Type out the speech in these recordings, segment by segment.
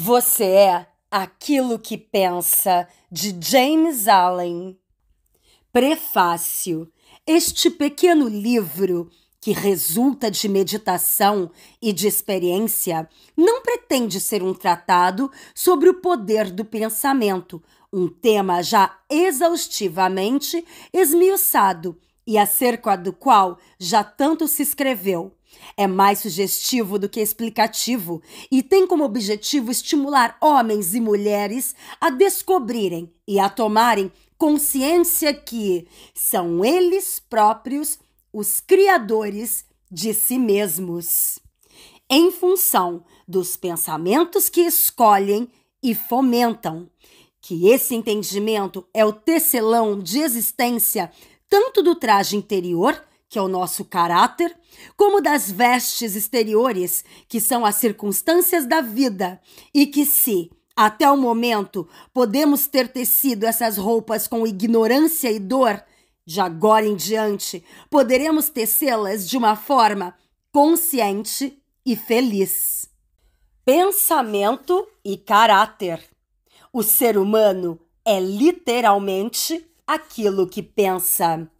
Você é aquilo que pensa, de James Allen. Prefácio: Este pequeno livro, que resulta de meditação e de experiência, não pretende ser um tratado sobre o poder do pensamento, um tema já exaustivamente esmiuçado e acerca do qual já tanto se escreveu. É mais sugestivo do que explicativo e tem como objetivo estimular homens e mulheres a descobrirem e a tomarem consciência que são eles próprios os criadores de si mesmos, em função dos pensamentos que escolhem e fomentam. Que esse entendimento é o tecelão de existência tanto do traje interior que é o nosso caráter, como das vestes exteriores, que são as circunstâncias da vida, e que se, até o momento, podemos ter tecido essas roupas com ignorância e dor, de agora em diante, poderemos tecê-las de uma forma consciente e feliz. Pensamento e caráter. O ser humano é literalmente aquilo que pensa.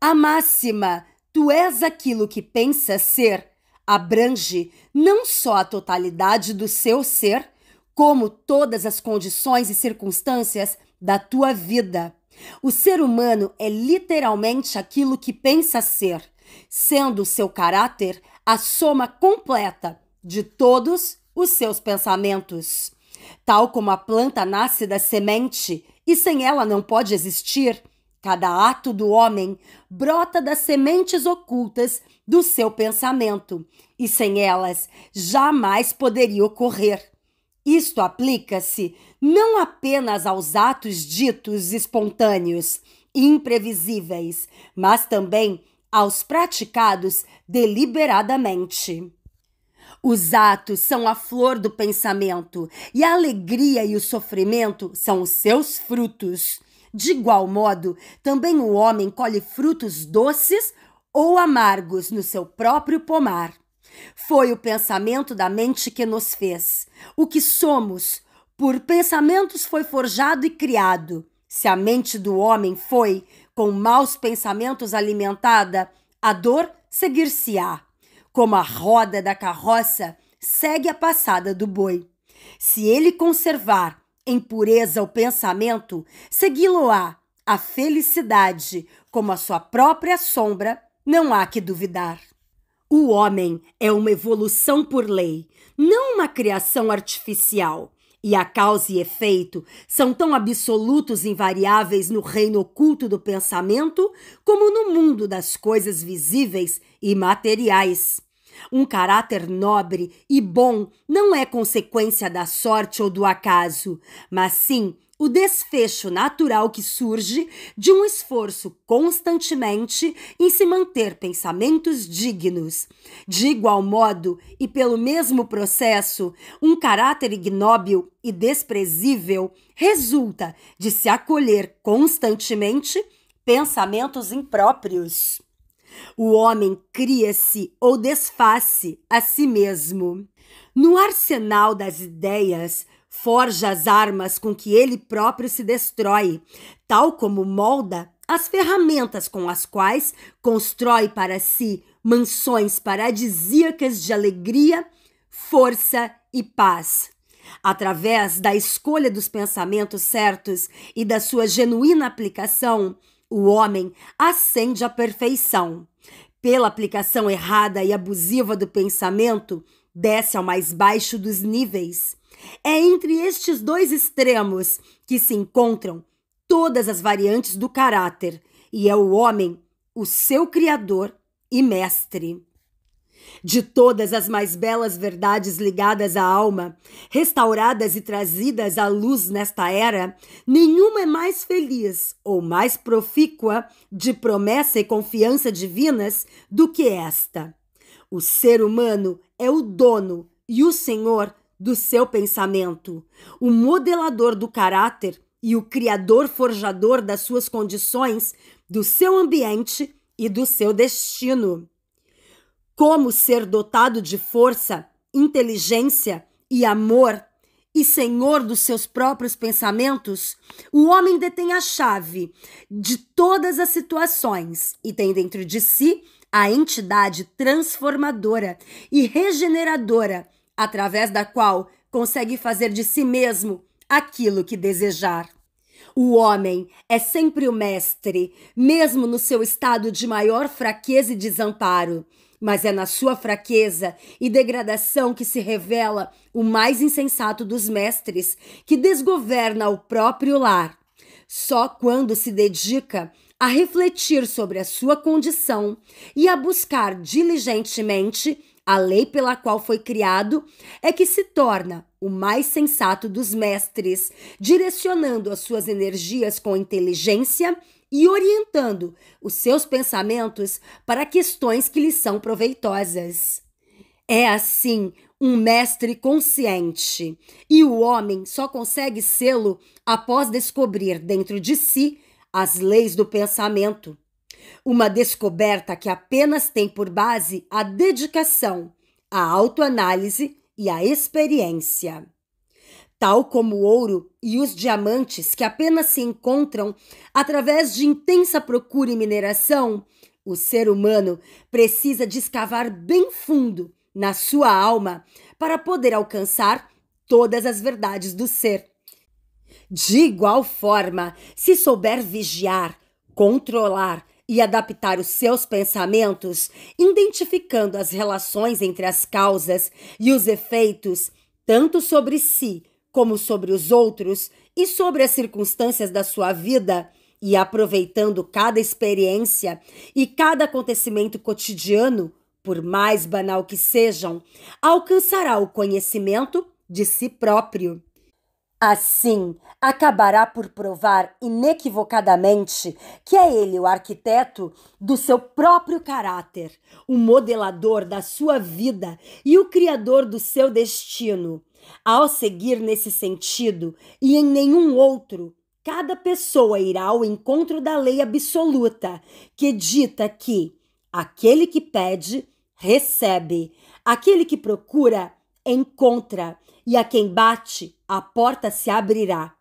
A máxima tu és aquilo que pensas ser abrange não só a totalidade do seu ser, como todas as condições e circunstâncias da tua vida. O ser humano é literalmente aquilo que pensa ser, sendo o seu caráter a soma completa de todos os seus pensamentos. Tal como a planta nasce da semente e sem ela não pode existir, Cada ato do homem brota das sementes ocultas do seu pensamento, e sem elas jamais poderia ocorrer. Isto aplica-se não apenas aos atos ditos espontâneos e imprevisíveis, mas também aos praticados deliberadamente. Os atos são a flor do pensamento, e a alegria e o sofrimento são os seus frutos. De igual modo, também o homem colhe frutos doces ou amargos no seu próprio pomar. Foi o pensamento da mente que nos fez. O que somos, por pensamentos foi forjado e criado. Se a mente do homem foi, com maus pensamentos alimentada, a dor seguir-se-á, como a roda da carroça segue a passada do boi. Se ele conservar em pureza o pensamento, segui-lo-á a felicidade, como a sua própria sombra, não há que duvidar. O homem é uma evolução por lei, não uma criação artificial. E a causa e efeito são tão absolutos e invariáveis no reino oculto do pensamento como no mundo das coisas visíveis e materiais. Um caráter nobre e bom não é consequência da sorte ou do acaso, mas sim o desfecho natural que surge de um esforço constantemente em se manter pensamentos dignos. De igual modo, e pelo mesmo processo, um caráter ignóbil e desprezível resulta de se acolher constantemente pensamentos impróprios. O homem cria-se ou desface a si mesmo. No arsenal das ideias, forja as armas com que ele próprio se destrói, tal como molda as ferramentas com as quais constrói para si mansões paradisíacas de alegria, força e paz. Através da escolha dos pensamentos certos e da sua genuína aplicação, o homem ascende à perfeição. Pela aplicação errada e abusiva do pensamento, desce ao mais baixo dos níveis. É entre estes dois extremos que se encontram todas as variantes do caráter, e é o homem, o seu criador e mestre de todas as mais belas verdades ligadas à alma, restauradas e trazidas à luz nesta era, nenhuma é mais feliz ou mais profícua de promessa e confiança divinas do que esta. O ser humano é o dono e o senhor do seu pensamento, o modelador do caráter e o criador forjador das suas condições, do seu ambiente e do seu destino como ser dotado de força, inteligência e amor e senhor dos seus próprios pensamentos, o homem detém a chave de todas as situações e tem dentro de si a entidade transformadora e regeneradora, através da qual consegue fazer de si mesmo aquilo que desejar. O homem é sempre o mestre, mesmo no seu estado de maior fraqueza e desamparo, mas é na sua fraqueza e degradação que se revela o mais insensato dos mestres, que desgoverna o próprio lar. Só quando se dedica a refletir sobre a sua condição e a buscar diligentemente a lei pela qual foi criado, é que se torna o mais sensato dos mestres, direcionando as suas energias com inteligência e orientando os seus pensamentos para questões que lhe são proveitosas. É assim um mestre consciente, e o homem só consegue sê-lo após descobrir dentro de si as leis do pensamento. Uma descoberta que apenas tem por base a dedicação, a autoanálise e a experiência tal como o ouro e os diamantes, que apenas se encontram através de intensa procura e mineração, o ser humano precisa descavar bem fundo na sua alma para poder alcançar todas as verdades do ser. De igual forma, se souber vigiar, controlar e adaptar os seus pensamentos, identificando as relações entre as causas e os efeitos, tanto sobre si como sobre os outros e sobre as circunstâncias da sua vida, e aproveitando cada experiência e cada acontecimento cotidiano, por mais banal que sejam, alcançará o conhecimento de si próprio. Assim, acabará por provar inequivocadamente que é ele o arquiteto do seu próprio caráter, o modelador da sua vida e o criador do seu destino, ao seguir nesse sentido e em nenhum outro, cada pessoa irá ao encontro da lei absoluta, que dita que aquele que pede, recebe, aquele que procura, encontra, e a quem bate, a porta se abrirá.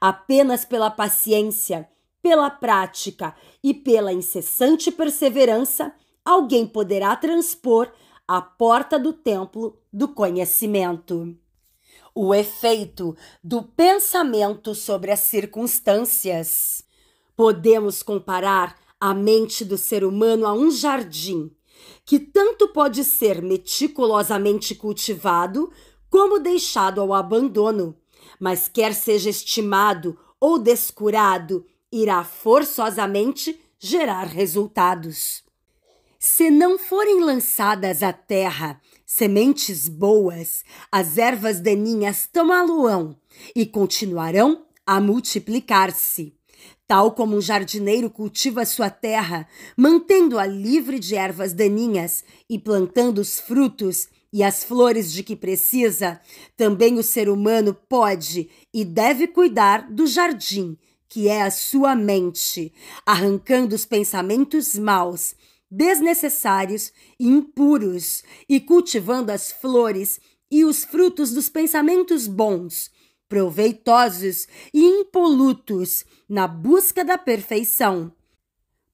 Apenas pela paciência, pela prática e pela incessante perseverança, alguém poderá transpor a porta do templo do conhecimento o efeito do pensamento sobre as circunstâncias. Podemos comparar a mente do ser humano a um jardim, que tanto pode ser meticulosamente cultivado como deixado ao abandono, mas quer seja estimado ou descurado, irá forçosamente gerar resultados. Se não forem lançadas à terra Sementes boas, as ervas daninhas tomá lo e continuarão a multiplicar-se. Tal como um jardineiro cultiva sua terra, mantendo-a livre de ervas daninhas e plantando os frutos e as flores de que precisa, também o ser humano pode e deve cuidar do jardim, que é a sua mente, arrancando os pensamentos maus desnecessários e impuros, e cultivando as flores e os frutos dos pensamentos bons, proveitosos e impolutos na busca da perfeição.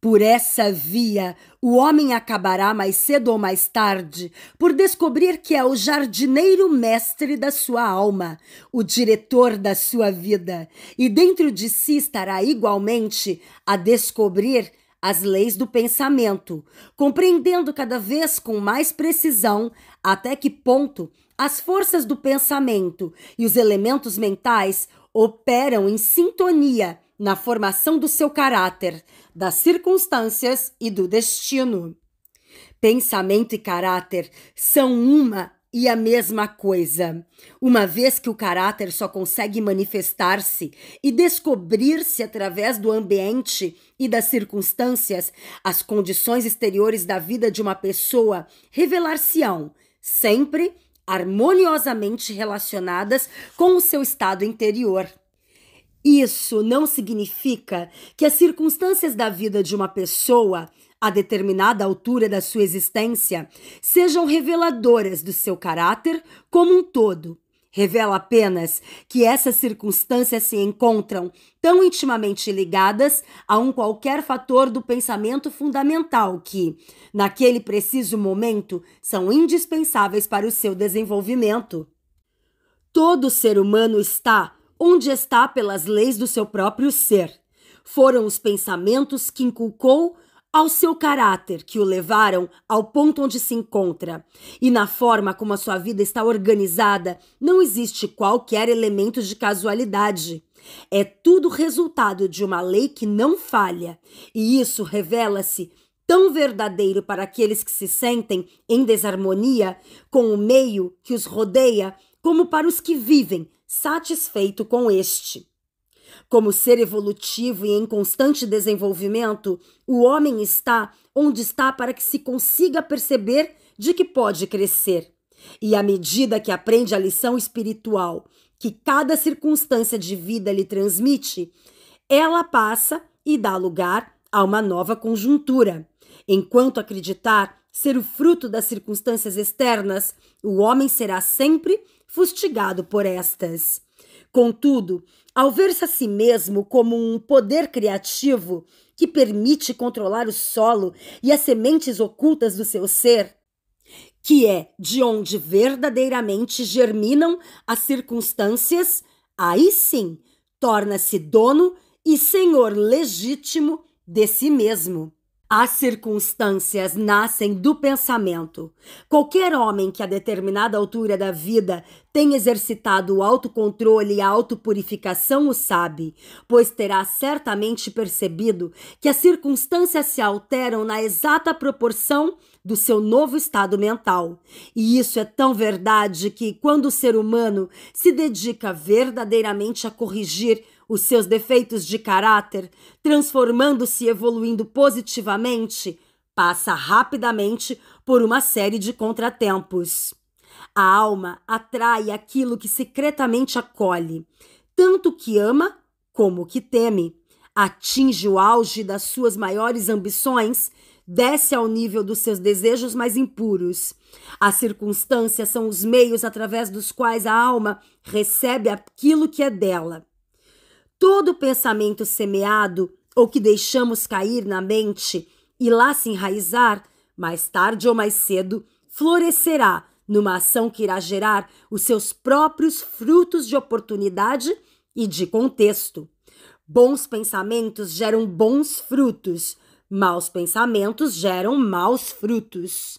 Por essa via, o homem acabará mais cedo ou mais tarde por descobrir que é o jardineiro mestre da sua alma, o diretor da sua vida, e dentro de si estará igualmente a descobrir as leis do pensamento, compreendendo cada vez com mais precisão até que ponto as forças do pensamento e os elementos mentais operam em sintonia na formação do seu caráter, das circunstâncias e do destino. Pensamento e caráter são uma e a mesma coisa, uma vez que o caráter só consegue manifestar-se e descobrir-se através do ambiente e das circunstâncias, as condições exteriores da vida de uma pessoa revelar-se-ão sempre harmoniosamente relacionadas com o seu estado interior. Isso não significa que as circunstâncias da vida de uma pessoa a determinada altura da sua existência sejam reveladoras do seu caráter como um todo. Revela apenas que essas circunstâncias se encontram tão intimamente ligadas a um qualquer fator do pensamento fundamental que, naquele preciso momento, são indispensáveis para o seu desenvolvimento. Todo ser humano está onde está pelas leis do seu próprio ser. Foram os pensamentos que inculcou ao seu caráter que o levaram ao ponto onde se encontra e na forma como a sua vida está organizada, não existe qualquer elemento de casualidade. É tudo resultado de uma lei que não falha, e isso revela-se tão verdadeiro para aqueles que se sentem em desarmonia com o meio que os rodeia, como para os que vivem satisfeito com este. Como ser evolutivo e em constante desenvolvimento, o homem está onde está para que se consiga perceber de que pode crescer. E à medida que aprende a lição espiritual que cada circunstância de vida lhe transmite, ela passa e dá lugar a uma nova conjuntura. Enquanto acreditar ser o fruto das circunstâncias externas, o homem será sempre fustigado por estas. Contudo, ao ver-se a si mesmo como um poder criativo que permite controlar o solo e as sementes ocultas do seu ser, que é de onde verdadeiramente germinam as circunstâncias, aí sim torna-se dono e senhor legítimo de si mesmo. As circunstâncias nascem do pensamento. Qualquer homem que a determinada altura da vida tem exercitado o autocontrole e a autopurificação o sabe, pois terá certamente percebido que as circunstâncias se alteram na exata proporção do seu novo estado mental. E isso é tão verdade que, quando o ser humano se dedica verdadeiramente a corrigir os seus defeitos de caráter, transformando-se e evoluindo positivamente, passa rapidamente por uma série de contratempos. A alma atrai aquilo que secretamente acolhe, tanto o que ama como o que teme. Atinge o auge das suas maiores ambições, desce ao nível dos seus desejos mais impuros. As circunstâncias são os meios através dos quais a alma recebe aquilo que é dela. Todo pensamento semeado ou que deixamos cair na mente e lá se enraizar, mais tarde ou mais cedo, florescerá numa ação que irá gerar os seus próprios frutos de oportunidade e de contexto. Bons pensamentos geram bons frutos, maus pensamentos geram maus frutos.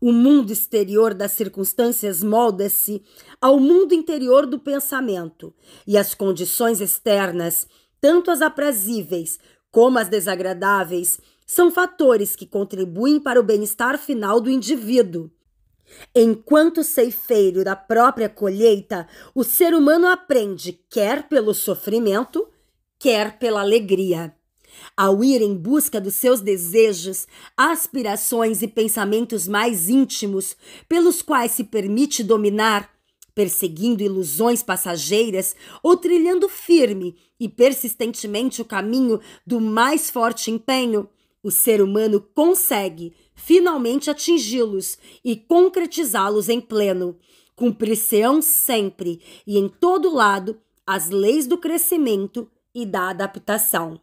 O mundo exterior das circunstâncias molda-se ao mundo interior do pensamento, e as condições externas, tanto as aprazíveis como as desagradáveis, são fatores que contribuem para o bem-estar final do indivíduo. Enquanto ceifeiro da própria colheita, o ser humano aprende quer pelo sofrimento, quer pela alegria. Ao ir em busca dos seus desejos, aspirações e pensamentos mais íntimos, pelos quais se permite dominar, perseguindo ilusões passageiras ou trilhando firme e persistentemente o caminho do mais forte empenho, o ser humano consegue finalmente atingi-los e concretizá-los em pleno. Cumprir-se-ão sempre e em todo lado as leis do crescimento e da adaptação.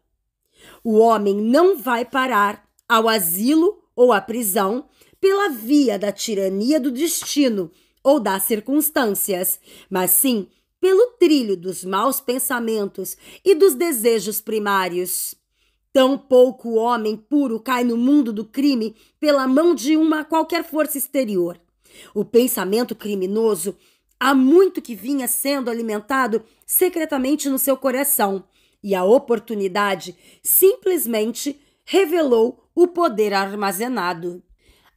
O homem não vai parar ao asilo ou à prisão pela via da tirania do destino ou das circunstâncias, mas sim pelo trilho dos maus pensamentos e dos desejos primários. Tão pouco homem puro cai no mundo do crime pela mão de uma qualquer força exterior. O pensamento criminoso há muito que vinha sendo alimentado secretamente no seu coração e a oportunidade simplesmente revelou o poder armazenado.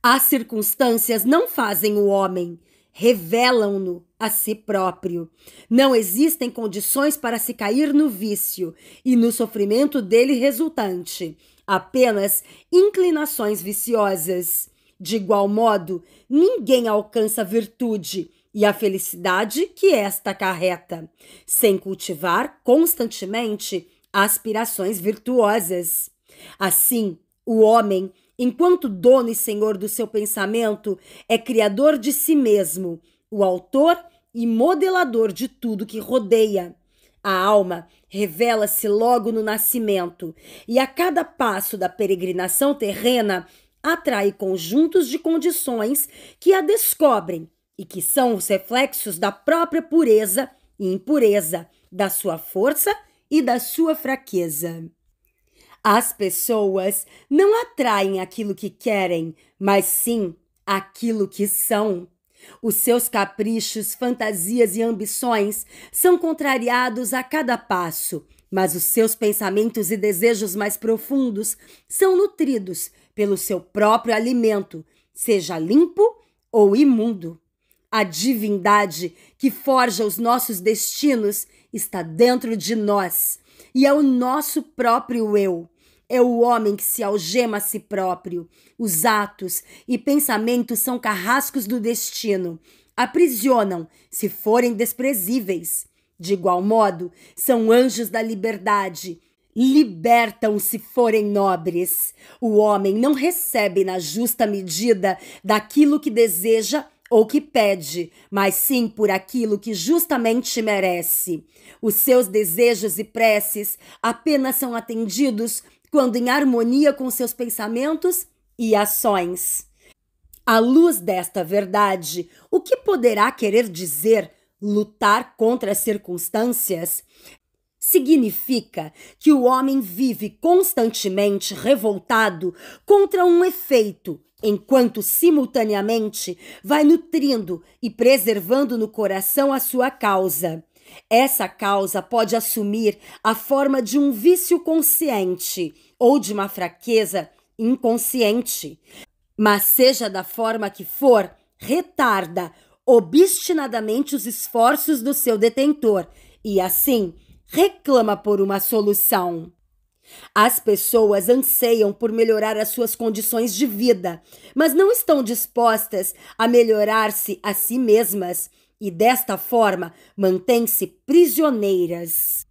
As circunstâncias não fazem o homem, revelam-no a si próprio. Não existem condições para se cair no vício e no sofrimento dele resultante, apenas inclinações viciosas. De igual modo, ninguém alcança virtude e a felicidade que esta carreta sem cultivar constantemente aspirações virtuosas. Assim, o homem, enquanto dono e senhor do seu pensamento, é criador de si mesmo, o autor e modelador de tudo que rodeia. A alma revela-se logo no nascimento e a cada passo da peregrinação terrena atrai conjuntos de condições que a descobrem e que são os reflexos da própria pureza e impureza, da sua força e da sua fraqueza. As pessoas não atraem aquilo que querem, mas sim aquilo que são. Os seus caprichos, fantasias e ambições são contrariados a cada passo, mas os seus pensamentos e desejos mais profundos são nutridos pelo seu próprio alimento, seja limpo ou imundo. A divindade que forja os nossos destinos está dentro de nós e é o nosso próprio eu. É o homem que se algema a si próprio. Os atos e pensamentos são carrascos do destino. Aprisionam se forem desprezíveis. De igual modo, são anjos da liberdade. Libertam se forem nobres. O homem não recebe na justa medida daquilo que deseja ou que pede, mas sim por aquilo que justamente merece. Os seus desejos e preces apenas são atendidos quando em harmonia com seus pensamentos e ações. À luz desta verdade, o que poderá querer dizer lutar contra as circunstâncias? Significa que o homem vive constantemente revoltado contra um efeito enquanto simultaneamente vai nutrindo e preservando no coração a sua causa. Essa causa pode assumir a forma de um vício consciente ou de uma fraqueza inconsciente, mas seja da forma que for, retarda obstinadamente os esforços do seu detentor e assim reclama por uma solução. As pessoas anseiam por melhorar as suas condições de vida, mas não estão dispostas a melhorar-se a si mesmas e, desta forma, mantêm-se prisioneiras.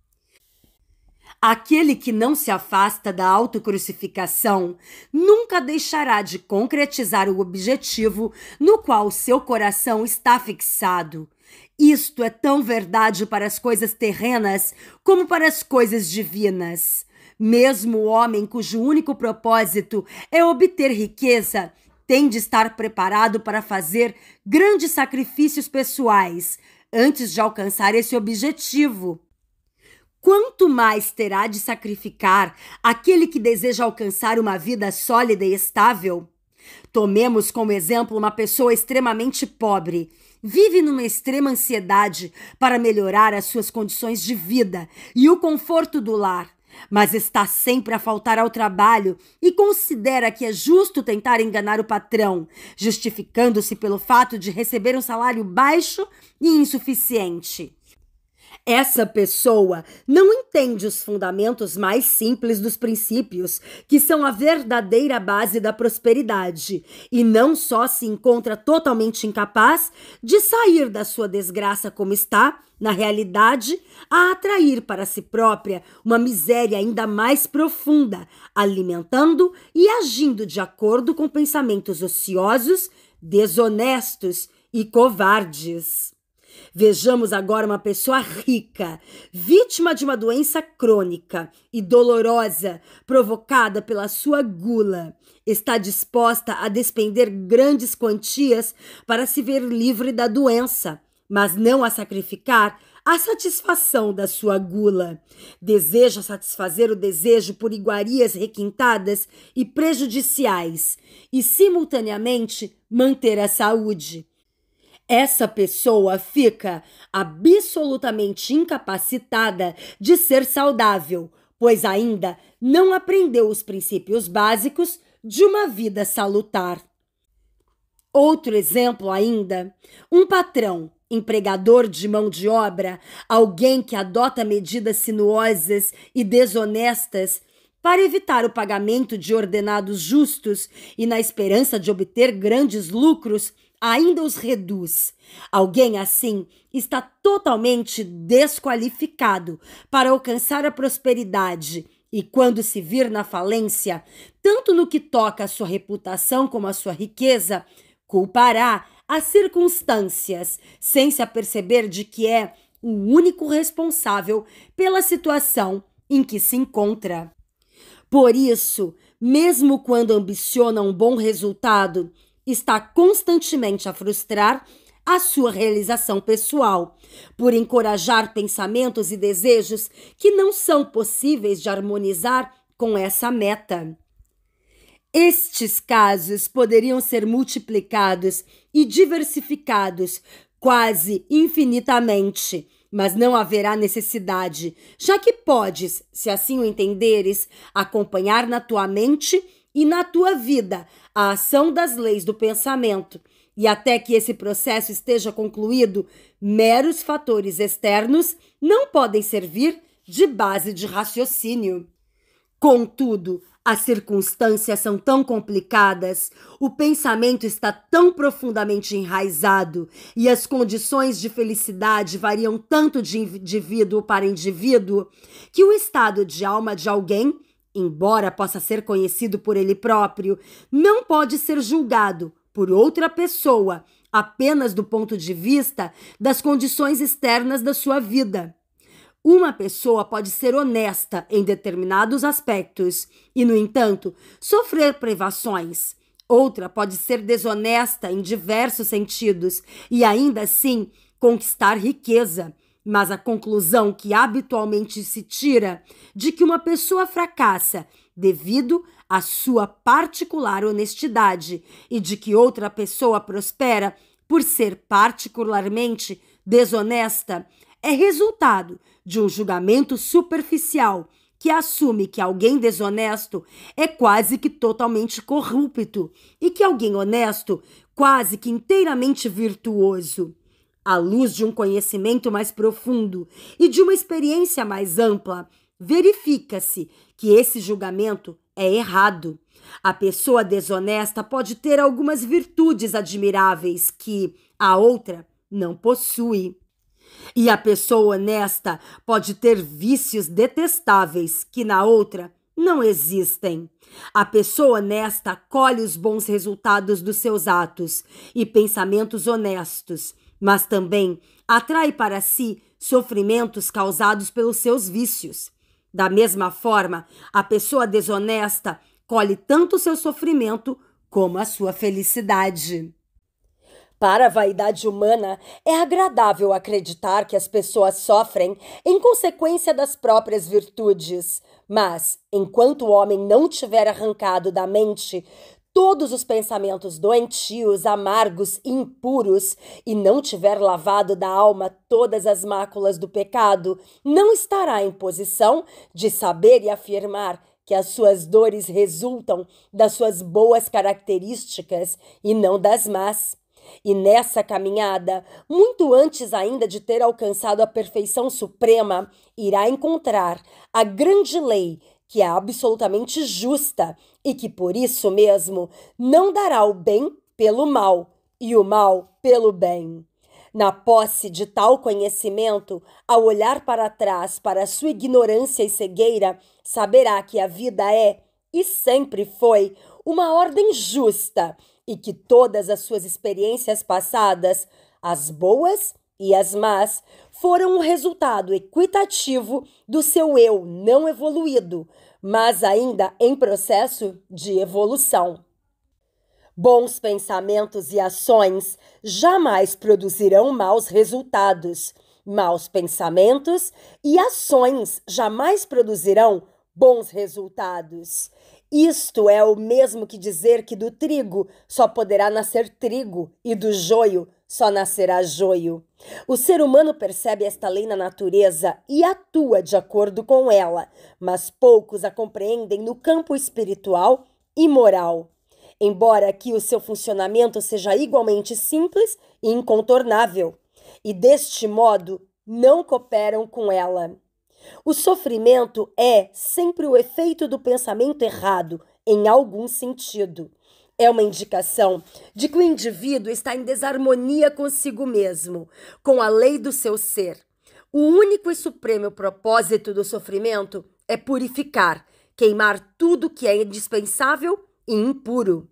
Aquele que não se afasta da autocrucificação nunca deixará de concretizar o objetivo no qual seu coração está fixado. Isto é tão verdade para as coisas terrenas como para as coisas divinas. Mesmo o homem cujo único propósito é obter riqueza tem de estar preparado para fazer grandes sacrifícios pessoais antes de alcançar esse objetivo. Quanto mais terá de sacrificar aquele que deseja alcançar uma vida sólida e estável? Tomemos como exemplo uma pessoa extremamente pobre. Vive numa extrema ansiedade para melhorar as suas condições de vida e o conforto do lar mas está sempre a faltar ao trabalho e considera que é justo tentar enganar o patrão, justificando-se pelo fato de receber um salário baixo e insuficiente. Essa pessoa não entende os fundamentos mais simples dos princípios, que são a verdadeira base da prosperidade, e não só se encontra totalmente incapaz de sair da sua desgraça como está, na realidade, a atrair para si própria uma miséria ainda mais profunda, alimentando e agindo de acordo com pensamentos ociosos, desonestos e covardes. Vejamos agora uma pessoa rica, vítima de uma doença crônica e dolorosa provocada pela sua gula. Está disposta a despender grandes quantias para se ver livre da doença, mas não a sacrificar a satisfação da sua gula. Deseja satisfazer o desejo por iguarias requintadas e prejudiciais e, simultaneamente, manter a saúde essa pessoa fica absolutamente incapacitada de ser saudável, pois ainda não aprendeu os princípios básicos de uma vida salutar. Outro exemplo ainda, um patrão, empregador de mão de obra, alguém que adota medidas sinuosas e desonestas para evitar o pagamento de ordenados justos e na esperança de obter grandes lucros, ainda os reduz. Alguém assim está totalmente desqualificado para alcançar a prosperidade e, quando se vir na falência, tanto no que toca à sua reputação como à sua riqueza, culpará as circunstâncias sem se aperceber de que é o único responsável pela situação em que se encontra. Por isso, mesmo quando ambiciona um bom resultado, está constantemente a frustrar a sua realização pessoal, por encorajar pensamentos e desejos que não são possíveis de harmonizar com essa meta. Estes casos poderiam ser multiplicados e diversificados quase infinitamente, mas não haverá necessidade, já que podes, se assim o entenderes, acompanhar na tua mente e na tua vida a ação das leis do pensamento e até que esse processo esteja concluído, meros fatores externos não podem servir de base de raciocínio. Contudo, as circunstâncias são tão complicadas, o pensamento está tão profundamente enraizado e as condições de felicidade variam tanto de indivíduo para indivíduo que o estado de alma de alguém embora possa ser conhecido por ele próprio, não pode ser julgado por outra pessoa apenas do ponto de vista das condições externas da sua vida. Uma pessoa pode ser honesta em determinados aspectos e, no entanto, sofrer privações. Outra pode ser desonesta em diversos sentidos e, ainda assim, conquistar riqueza mas a conclusão que habitualmente se tira de que uma pessoa fracassa devido à sua particular honestidade e de que outra pessoa prospera por ser particularmente desonesta é resultado de um julgamento superficial que assume que alguém desonesto é quase que totalmente corrupto e que alguém honesto quase que inteiramente virtuoso à luz de um conhecimento mais profundo e de uma experiência mais ampla, verifica-se que esse julgamento é errado. A pessoa desonesta pode ter algumas virtudes admiráveis que a outra não possui. E a pessoa honesta pode ter vícios detestáveis que na outra não existem. A pessoa honesta colhe os bons resultados dos seus atos e pensamentos honestos mas também atrai para si sofrimentos causados pelos seus vícios. Da mesma forma, a pessoa desonesta colhe tanto o seu sofrimento como a sua felicidade. Para a vaidade humana, é agradável acreditar que as pessoas sofrem em consequência das próprias virtudes. Mas, enquanto o homem não tiver arrancado da mente todos os pensamentos doentios, amargos e impuros, e não tiver lavado da alma todas as máculas do pecado, não estará em posição de saber e afirmar que as suas dores resultam das suas boas características e não das más. E nessa caminhada, muito antes ainda de ter alcançado a perfeição suprema, irá encontrar a grande lei que é absolutamente justa e que por isso mesmo não dará o bem pelo mal e o mal pelo bem. Na posse de tal conhecimento, ao olhar para trás para sua ignorância e cegueira, saberá que a vida é e sempre foi uma ordem justa e que todas as suas experiências passadas, as boas e as más, foram o resultado equitativo do seu eu não evoluído, mas ainda em processo de evolução. Bons pensamentos e ações jamais produzirão maus resultados. Maus pensamentos e ações jamais produzirão bons resultados. Isto é o mesmo que dizer que do trigo só poderá nascer trigo e do joio só nascerá joio. O ser humano percebe esta lei na natureza e atua de acordo com ela, mas poucos a compreendem no campo espiritual e moral. Embora que o seu funcionamento seja igualmente simples e incontornável, e deste modo não cooperam com ela. O sofrimento é sempre o efeito do pensamento errado, em algum sentido é uma indicação de que o indivíduo está em desarmonia consigo mesmo, com a lei do seu ser. O único e supremo propósito do sofrimento é purificar, queimar tudo que é indispensável e impuro.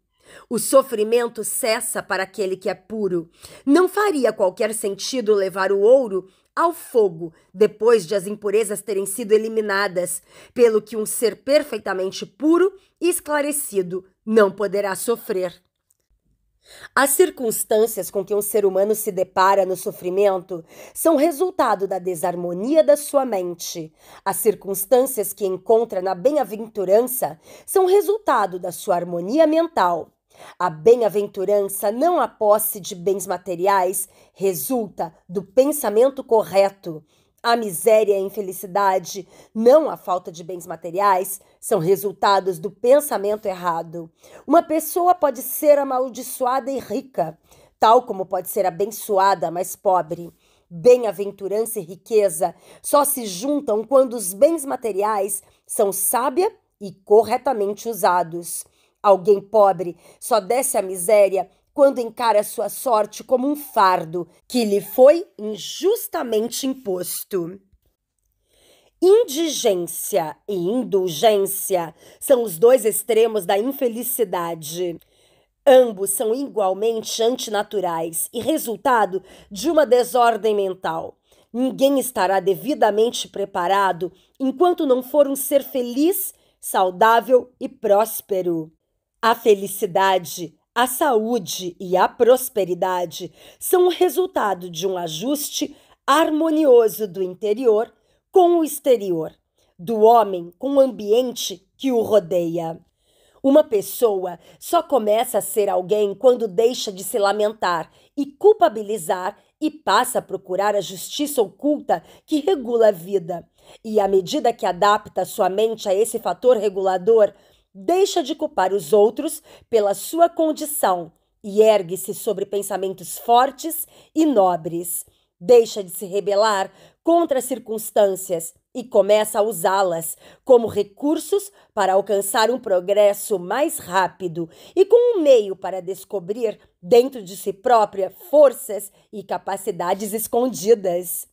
O sofrimento cessa para aquele que é puro. Não faria qualquer sentido levar o ouro ao fogo, depois de as impurezas terem sido eliminadas, pelo que um ser perfeitamente puro e esclarecido não poderá sofrer. As circunstâncias com que um ser humano se depara no sofrimento são resultado da desarmonia da sua mente. As circunstâncias que encontra na bem-aventurança são resultado da sua harmonia mental. A bem-aventurança, não a posse de bens materiais, resulta do pensamento correto. A miséria e a infelicidade, não a falta de bens materiais, são resultados do pensamento errado. Uma pessoa pode ser amaldiçoada e rica, tal como pode ser abençoada, mas pobre. Bem-aventurança e riqueza só se juntam quando os bens materiais são sábia e corretamente usados. Alguém pobre só desce à miséria quando encara sua sorte como um fardo que lhe foi injustamente imposto. Indigência e indulgência são os dois extremos da infelicidade. Ambos são igualmente antinaturais e resultado de uma desordem mental. Ninguém estará devidamente preparado enquanto não for um ser feliz, saudável e próspero. A felicidade, a saúde e a prosperidade são o resultado de um ajuste harmonioso do interior com o exterior, do homem com o ambiente que o rodeia. Uma pessoa só começa a ser alguém quando deixa de se lamentar e culpabilizar e passa a procurar a justiça oculta que regula a vida. E à medida que adapta sua mente a esse fator regulador, deixa de culpar os outros pela sua condição e ergue-se sobre pensamentos fortes e nobres. Deixa de se rebelar contra as circunstâncias e começa a usá-las como recursos para alcançar um progresso mais rápido e com um meio para descobrir dentro de si própria forças e capacidades escondidas.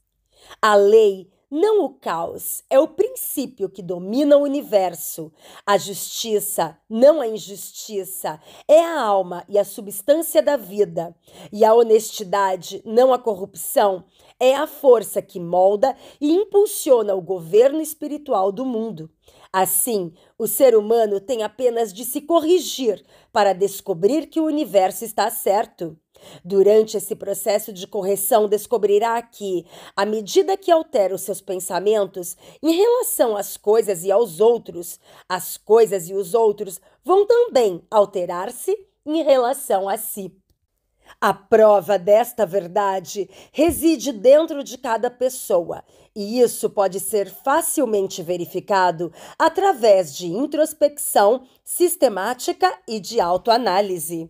A lei não o caos, é o princípio que domina o universo. A justiça, não a é injustiça, é a alma e a substância da vida. E a honestidade, não a corrupção, é a força que molda e impulsiona o governo espiritual do mundo. Assim, o ser humano tem apenas de se corrigir para descobrir que o universo está certo. Durante esse processo de correção, descobrirá que, à medida que altera os seus pensamentos em relação às coisas e aos outros, as coisas e os outros vão também alterar-se em relação a si. A prova desta verdade reside dentro de cada pessoa, e isso pode ser facilmente verificado através de introspecção sistemática e de autoanálise.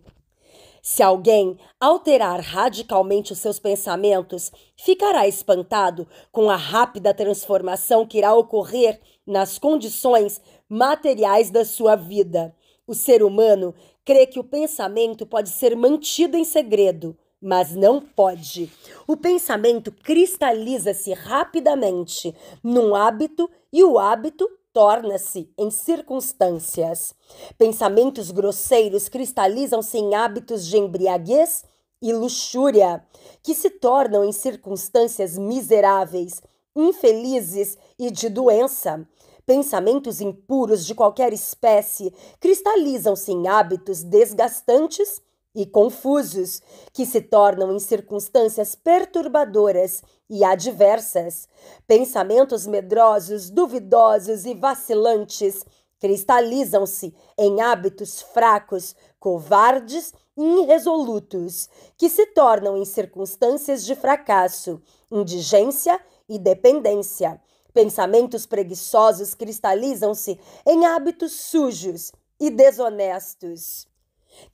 Se alguém alterar radicalmente os seus pensamentos, ficará espantado com a rápida transformação que irá ocorrer nas condições materiais da sua vida. O ser humano crê que o pensamento pode ser mantido em segredo, mas não pode. O pensamento cristaliza-se rapidamente num hábito e o hábito torna-se em circunstâncias. Pensamentos grosseiros cristalizam-se em hábitos de embriaguez e luxúria, que se tornam em circunstâncias miseráveis, infelizes e de doença. Pensamentos impuros de qualquer espécie cristalizam-se em hábitos desgastantes e confusos, que se tornam em circunstâncias perturbadoras e adversas. Pensamentos medrosos, duvidosos e vacilantes cristalizam-se em hábitos fracos, covardes e irresolutos, que se tornam em circunstâncias de fracasso, indigência e dependência. Pensamentos preguiçosos cristalizam-se em hábitos sujos e desonestos,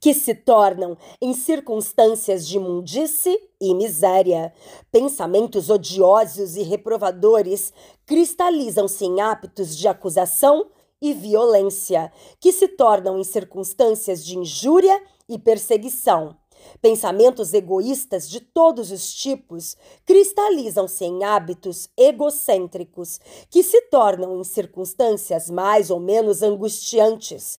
que se tornam em circunstâncias de mundice e miséria. Pensamentos odiosos e reprovadores cristalizam-se em hábitos de acusação e violência, que se tornam em circunstâncias de injúria e perseguição. Pensamentos egoístas de todos os tipos cristalizam-se em hábitos egocêntricos que se tornam em circunstâncias mais ou menos angustiantes.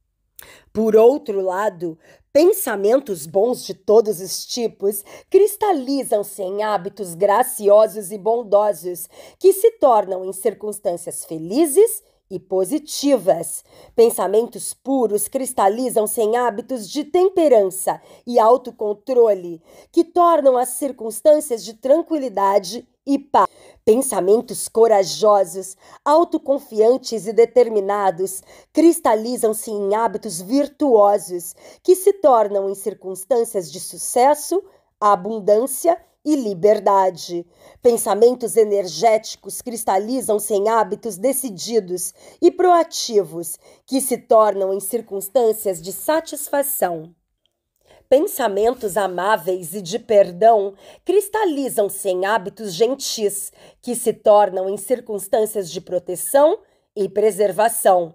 Por outro lado, pensamentos bons de todos os tipos cristalizam-se em hábitos graciosos e bondosos que se tornam em circunstâncias felizes e positivas. Pensamentos puros cristalizam-se em hábitos de temperança e autocontrole, que tornam as circunstâncias de tranquilidade e paz. Pensamentos corajosos, autoconfiantes e determinados cristalizam-se em hábitos virtuosos, que se tornam em circunstâncias de sucesso, abundância e liberdade. Pensamentos energéticos cristalizam-se em hábitos decididos e proativos, que se tornam em circunstâncias de satisfação. Pensamentos amáveis e de perdão cristalizam-se em hábitos gentis, que se tornam em circunstâncias de proteção e preservação.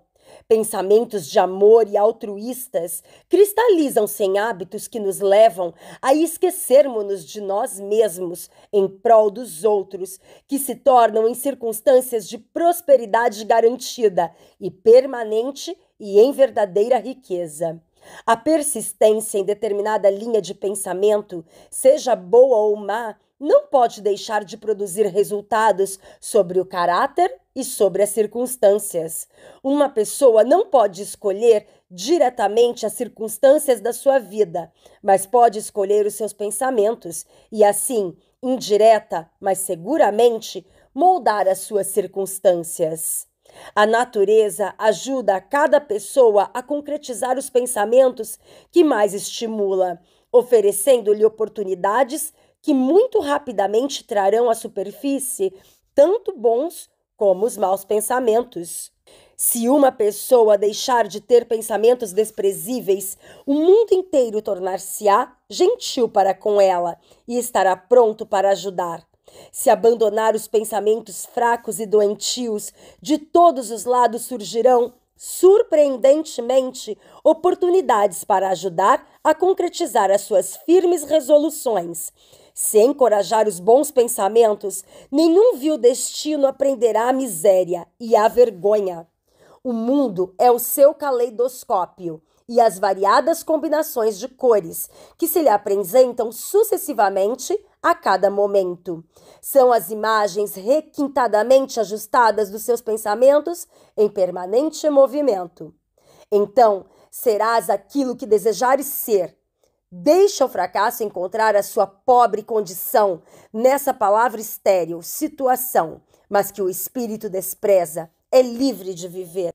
Pensamentos de amor e altruístas cristalizam-se em hábitos que nos levam a esquecermos-nos de nós mesmos em prol dos outros, que se tornam em circunstâncias de prosperidade garantida e permanente e em verdadeira riqueza. A persistência em determinada linha de pensamento, seja boa ou má, não pode deixar de produzir resultados sobre o caráter e sobre as circunstâncias. Uma pessoa não pode escolher diretamente as circunstâncias da sua vida, mas pode escolher os seus pensamentos e, assim, indireta, mas seguramente, moldar as suas circunstâncias. A natureza ajuda cada pessoa a concretizar os pensamentos que mais estimula, oferecendo-lhe oportunidades que muito rapidamente trarão à superfície tanto bons como os maus pensamentos. Se uma pessoa deixar de ter pensamentos desprezíveis, o mundo inteiro tornar-se-á gentil para com ela e estará pronto para ajudar. Se abandonar os pensamentos fracos e doentios, de todos os lados surgirão, surpreendentemente, oportunidades para ajudar a concretizar as suas firmes resoluções. Se encorajar os bons pensamentos, nenhum vil destino aprenderá a miséria e a vergonha. O mundo é o seu caleidoscópio e as variadas combinações de cores que se lhe apresentam sucessivamente a cada momento. São as imagens requintadamente ajustadas dos seus pensamentos em permanente movimento. Então, serás aquilo que desejares ser. Deixa o fracasso encontrar a sua pobre condição nessa palavra estéril, situação, mas que o espírito despreza, é livre de viver.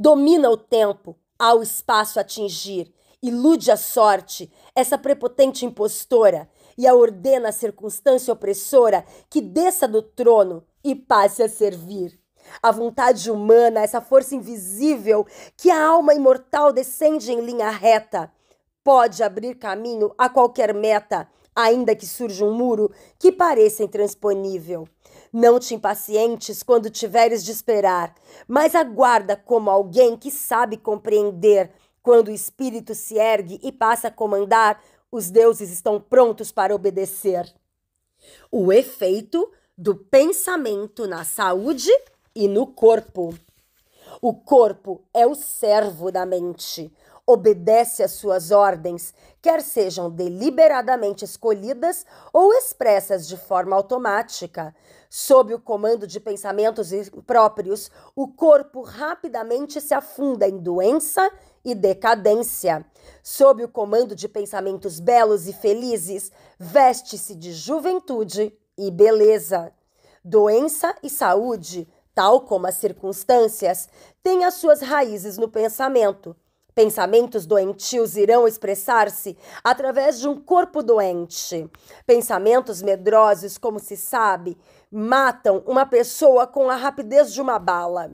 Domina o tempo, ao espaço atingir, ilude a sorte, essa prepotente impostora, e a ordena a circunstância opressora que desça do trono e passe a servir. A vontade humana, essa força invisível que a alma imortal descende em linha reta, pode abrir caminho a qualquer meta, ainda que surja um muro que pareça intransponível. Não te impacientes quando tiveres de esperar, mas aguarda como alguém que sabe compreender. Quando o espírito se ergue e passa a comandar, os deuses estão prontos para obedecer. O efeito do pensamento na saúde e no corpo. O corpo é o servo da mente obedece às suas ordens, quer sejam deliberadamente escolhidas ou expressas de forma automática. Sob o comando de pensamentos impróprios, o corpo rapidamente se afunda em doença e decadência. Sob o comando de pensamentos belos e felizes, veste-se de juventude e beleza. Doença e saúde, tal como as circunstâncias, têm as suas raízes no pensamento Pensamentos doentios irão expressar-se através de um corpo doente. Pensamentos medrosos, como se sabe, matam uma pessoa com a rapidez de uma bala.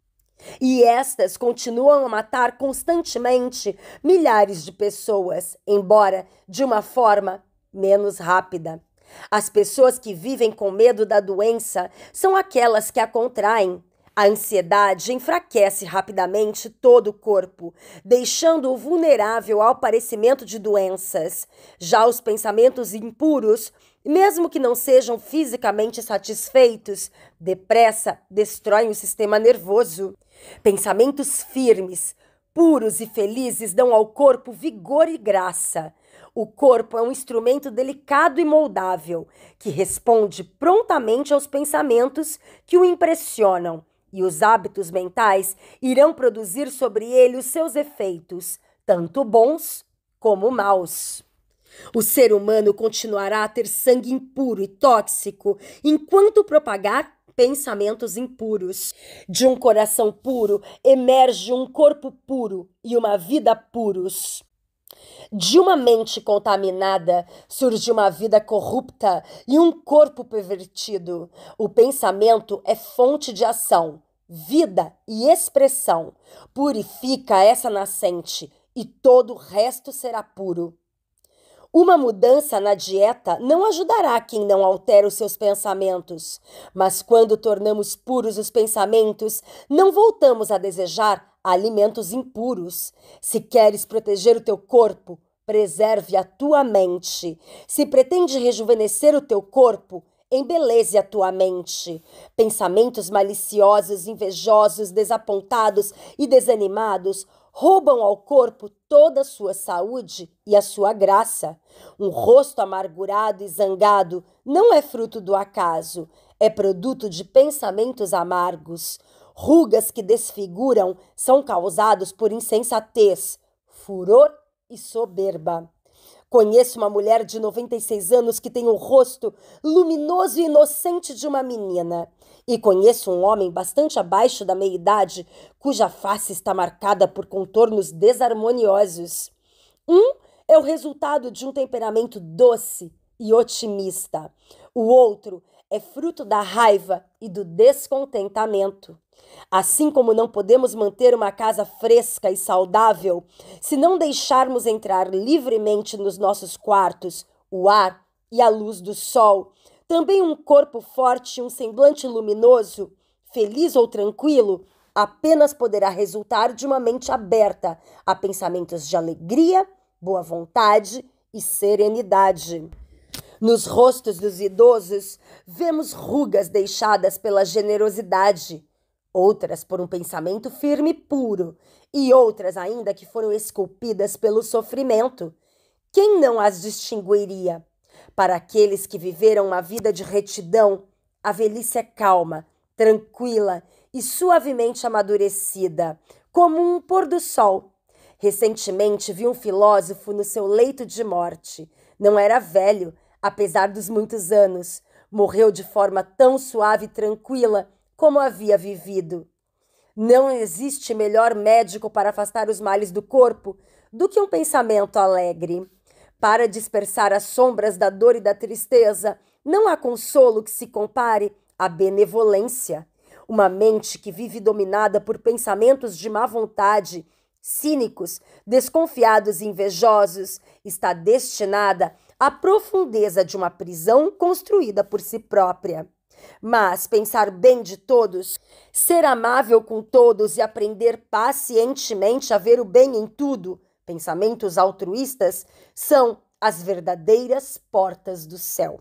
E estas continuam a matar constantemente milhares de pessoas, embora de uma forma menos rápida. As pessoas que vivem com medo da doença são aquelas que a contraem, a ansiedade enfraquece rapidamente todo o corpo, deixando-o vulnerável ao aparecimento de doenças. Já os pensamentos impuros, mesmo que não sejam fisicamente satisfeitos, depressa destroem o sistema nervoso. Pensamentos firmes, puros e felizes dão ao corpo vigor e graça. O corpo é um instrumento delicado e moldável, que responde prontamente aos pensamentos que o impressionam e os hábitos mentais irão produzir sobre ele os seus efeitos, tanto bons como maus. O ser humano continuará a ter sangue impuro e tóxico enquanto propagar pensamentos impuros. De um coração puro emerge um corpo puro e uma vida puros. De uma mente contaminada surge uma vida corrupta e um corpo pervertido. O pensamento é fonte de ação, vida e expressão. Purifica essa nascente e todo o resto será puro. Uma mudança na dieta não ajudará quem não altera os seus pensamentos, mas quando tornamos puros os pensamentos, não voltamos a desejar alimentos impuros. Se queres proteger o teu corpo, preserve a tua mente. Se pretende rejuvenescer o teu corpo, embeleze a tua mente. Pensamentos maliciosos, invejosos, desapontados e desanimados roubam ao corpo toda a sua saúde e a sua graça. Um rosto amargurado e zangado não é fruto do acaso, é produto de pensamentos amargos. Rugas que desfiguram são causados por insensatez, furor e soberba. Conheço uma mulher de 96 anos que tem o um rosto luminoso e inocente de uma menina. E conheço um homem bastante abaixo da meia-idade cuja face está marcada por contornos desarmoniosos. Um é o resultado de um temperamento doce e otimista. O outro é fruto da raiva e do descontentamento. Assim como não podemos manter uma casa fresca e saudável se não deixarmos entrar livremente nos nossos quartos o ar e a luz do sol, também um corpo forte e um semblante luminoso, feliz ou tranquilo, apenas poderá resultar de uma mente aberta a pensamentos de alegria, boa vontade e serenidade. Nos rostos dos idosos, vemos rugas deixadas pela generosidade outras por um pensamento firme e puro, e outras ainda que foram esculpidas pelo sofrimento. Quem não as distinguiria? Para aqueles que viveram uma vida de retidão, a velhice é calma, tranquila e suavemente amadurecida, como um pôr do sol. Recentemente vi um filósofo no seu leito de morte. Não era velho, apesar dos muitos anos. Morreu de forma tão suave e tranquila como havia vivido. Não existe melhor médico para afastar os males do corpo do que um pensamento alegre. Para dispersar as sombras da dor e da tristeza, não há consolo que se compare à benevolência. Uma mente que vive dominada por pensamentos de má vontade, cínicos, desconfiados e invejosos, está destinada à profundeza de uma prisão construída por si própria. Mas pensar bem de todos, ser amável com todos e aprender pacientemente a ver o bem em tudo, pensamentos altruístas, são as verdadeiras portas do céu.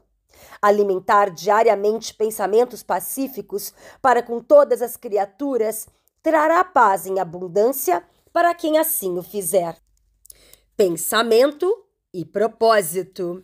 Alimentar diariamente pensamentos pacíficos para com todas as criaturas trará paz em abundância para quem assim o fizer. Pensamento e propósito.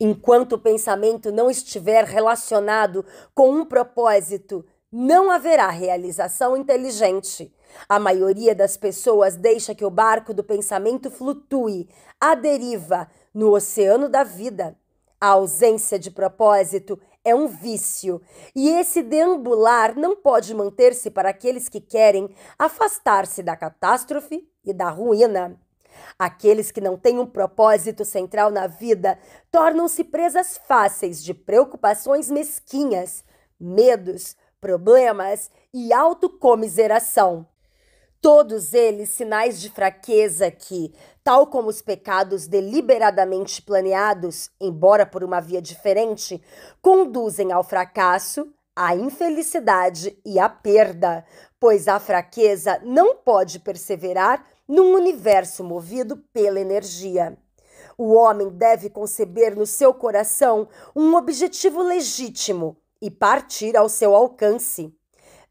Enquanto o pensamento não estiver relacionado com um propósito, não haverá realização inteligente. A maioria das pessoas deixa que o barco do pensamento flutue, à deriva, no oceano da vida. A ausência de propósito é um vício, e esse deambular não pode manter-se para aqueles que querem afastar-se da catástrofe e da ruína. Aqueles que não têm um propósito central na vida tornam-se presas fáceis de preocupações mesquinhas, medos, problemas e autocomiseração. Todos eles sinais de fraqueza que, tal como os pecados deliberadamente planeados, embora por uma via diferente, conduzem ao fracasso, à infelicidade e à perda, pois a fraqueza não pode perseverar num universo movido pela energia. O homem deve conceber no seu coração um objetivo legítimo e partir ao seu alcance.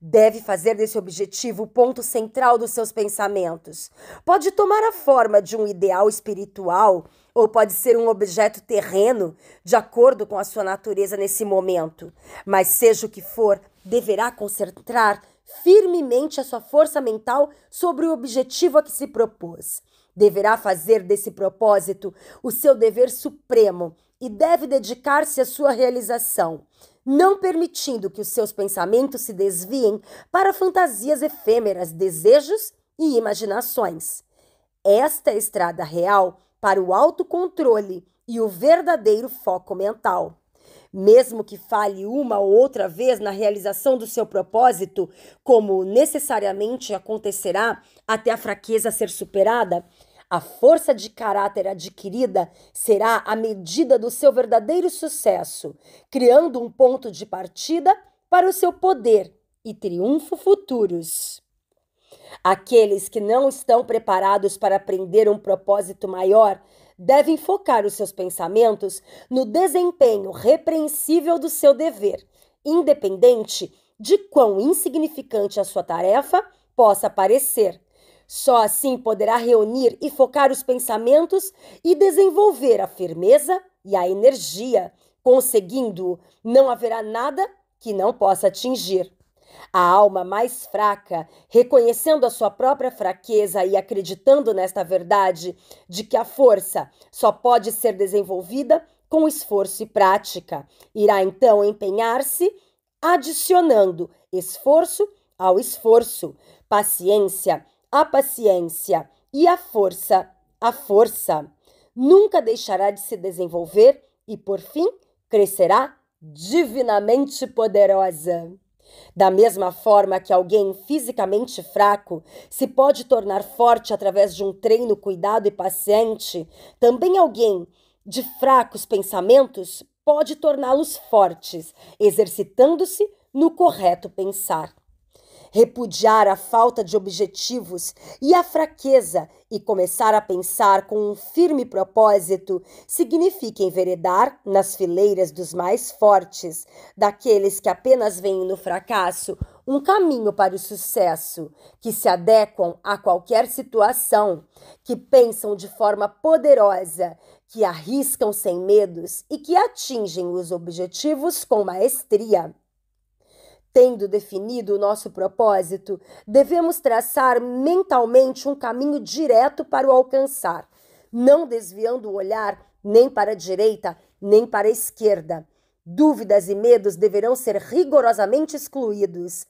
Deve fazer desse objetivo o ponto central dos seus pensamentos. Pode tomar a forma de um ideal espiritual ou pode ser um objeto terreno, de acordo com a sua natureza nesse momento. Mas, seja o que for, deverá concentrar firmemente a sua força mental sobre o objetivo a que se propôs. Deverá fazer desse propósito o seu dever supremo e deve dedicar-se à sua realização, não permitindo que os seus pensamentos se desviem para fantasias efêmeras, desejos e imaginações. Esta é a estrada real para o autocontrole e o verdadeiro foco mental mesmo que fale uma ou outra vez na realização do seu propósito, como necessariamente acontecerá até a fraqueza ser superada, a força de caráter adquirida será a medida do seu verdadeiro sucesso, criando um ponto de partida para o seu poder e triunfo futuros. Aqueles que não estão preparados para aprender um propósito maior devem focar os seus pensamentos no desempenho repreensível do seu dever, independente de quão insignificante a sua tarefa possa parecer. Só assim poderá reunir e focar os pensamentos e desenvolver a firmeza e a energia. Conseguindo, não haverá nada que não possa atingir. A alma mais fraca, reconhecendo a sua própria fraqueza e acreditando nesta verdade de que a força só pode ser desenvolvida com esforço e prática, irá então empenhar-se adicionando esforço ao esforço, paciência à paciência e a força à força. Nunca deixará de se desenvolver e, por fim, crescerá divinamente poderosa. Da mesma forma que alguém fisicamente fraco se pode tornar forte através de um treino cuidado e paciente, também alguém de fracos pensamentos pode torná-los fortes, exercitando-se no correto pensar repudiar a falta de objetivos e a fraqueza e começar a pensar com um firme propósito significa enveredar nas fileiras dos mais fortes, daqueles que apenas veem no fracasso um caminho para o sucesso, que se adequam a qualquer situação, que pensam de forma poderosa, que arriscam sem medos e que atingem os objetivos com maestria. Tendo definido o nosso propósito, devemos traçar mentalmente um caminho direto para o alcançar, não desviando o olhar nem para a direita, nem para a esquerda. Dúvidas e medos deverão ser rigorosamente excluídos.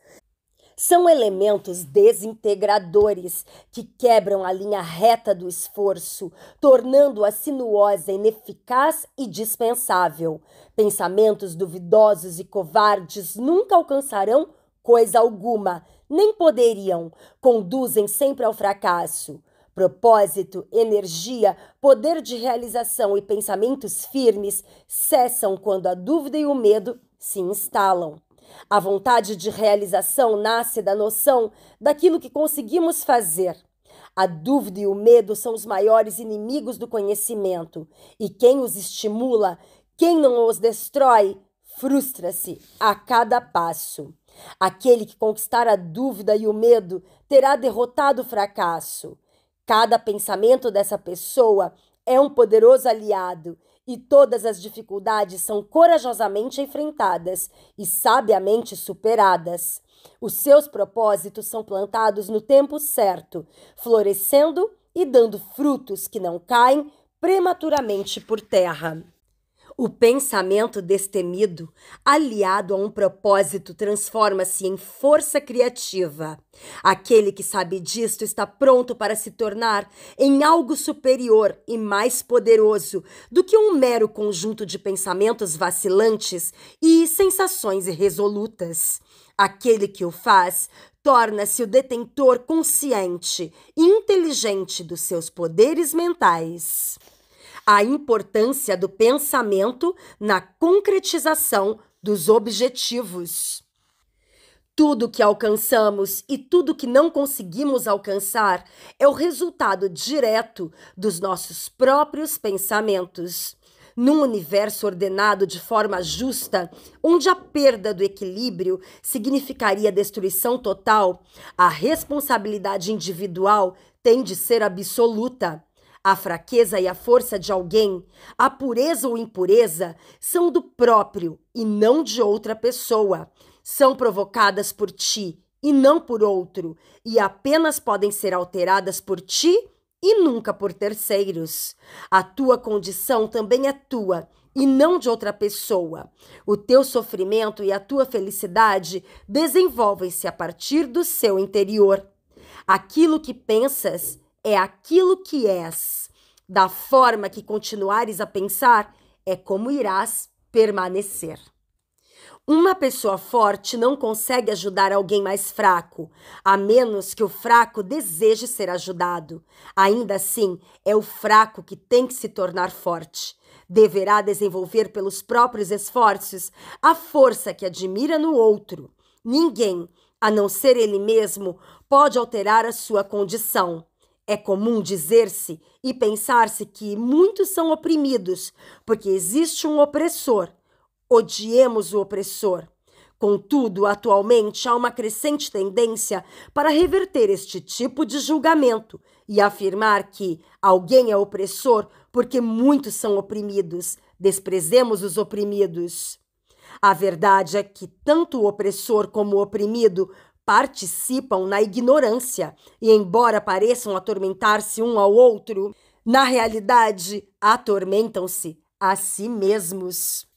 São elementos desintegradores que quebram a linha reta do esforço, tornando-a sinuosa, ineficaz e dispensável. Pensamentos duvidosos e covardes nunca alcançarão coisa alguma, nem poderiam, conduzem sempre ao fracasso. Propósito, energia, poder de realização e pensamentos firmes cessam quando a dúvida e o medo se instalam. A vontade de realização nasce da noção daquilo que conseguimos fazer. A dúvida e o medo são os maiores inimigos do conhecimento, e quem os estimula, quem não os destrói, frustra-se a cada passo. Aquele que conquistar a dúvida e o medo terá derrotado o fracasso. Cada pensamento dessa pessoa é um poderoso aliado e todas as dificuldades são corajosamente enfrentadas e sabiamente superadas. Os seus propósitos são plantados no tempo certo, florescendo e dando frutos que não caem prematuramente por terra. O pensamento destemido, aliado a um propósito, transforma-se em força criativa. Aquele que sabe disto está pronto para se tornar em algo superior e mais poderoso do que um mero conjunto de pensamentos vacilantes e sensações irresolutas. Aquele que o faz torna-se o detentor consciente e inteligente dos seus poderes mentais a importância do pensamento na concretização dos objetivos. Tudo que alcançamos e tudo que não conseguimos alcançar é o resultado direto dos nossos próprios pensamentos. Num universo ordenado de forma justa, onde a perda do equilíbrio significaria destruição total, a responsabilidade individual tem de ser absoluta. A fraqueza e a força de alguém, a pureza ou impureza, são do próprio e não de outra pessoa. São provocadas por ti e não por outro, e apenas podem ser alteradas por ti e nunca por terceiros. A tua condição também é tua e não de outra pessoa. O teu sofrimento e a tua felicidade desenvolvem-se a partir do seu interior. Aquilo que pensas é aquilo que és. Da forma que continuares a pensar, é como irás permanecer. Uma pessoa forte não consegue ajudar alguém mais fraco, a menos que o fraco deseje ser ajudado. Ainda assim, é o fraco que tem que se tornar forte. Deverá desenvolver pelos próprios esforços a força que admira no outro. Ninguém, a não ser ele mesmo, pode alterar a sua condição. É comum dizer-se e pensar-se que muitos são oprimidos, porque existe um opressor. Odiemos o opressor. Contudo, atualmente há uma crescente tendência para reverter este tipo de julgamento e afirmar que alguém é opressor porque muitos são oprimidos. Desprezemos os oprimidos. A verdade é que tanto o opressor como o oprimido participam na ignorância e, embora pareçam atormentar-se um ao outro, na realidade atormentam-se a si mesmos.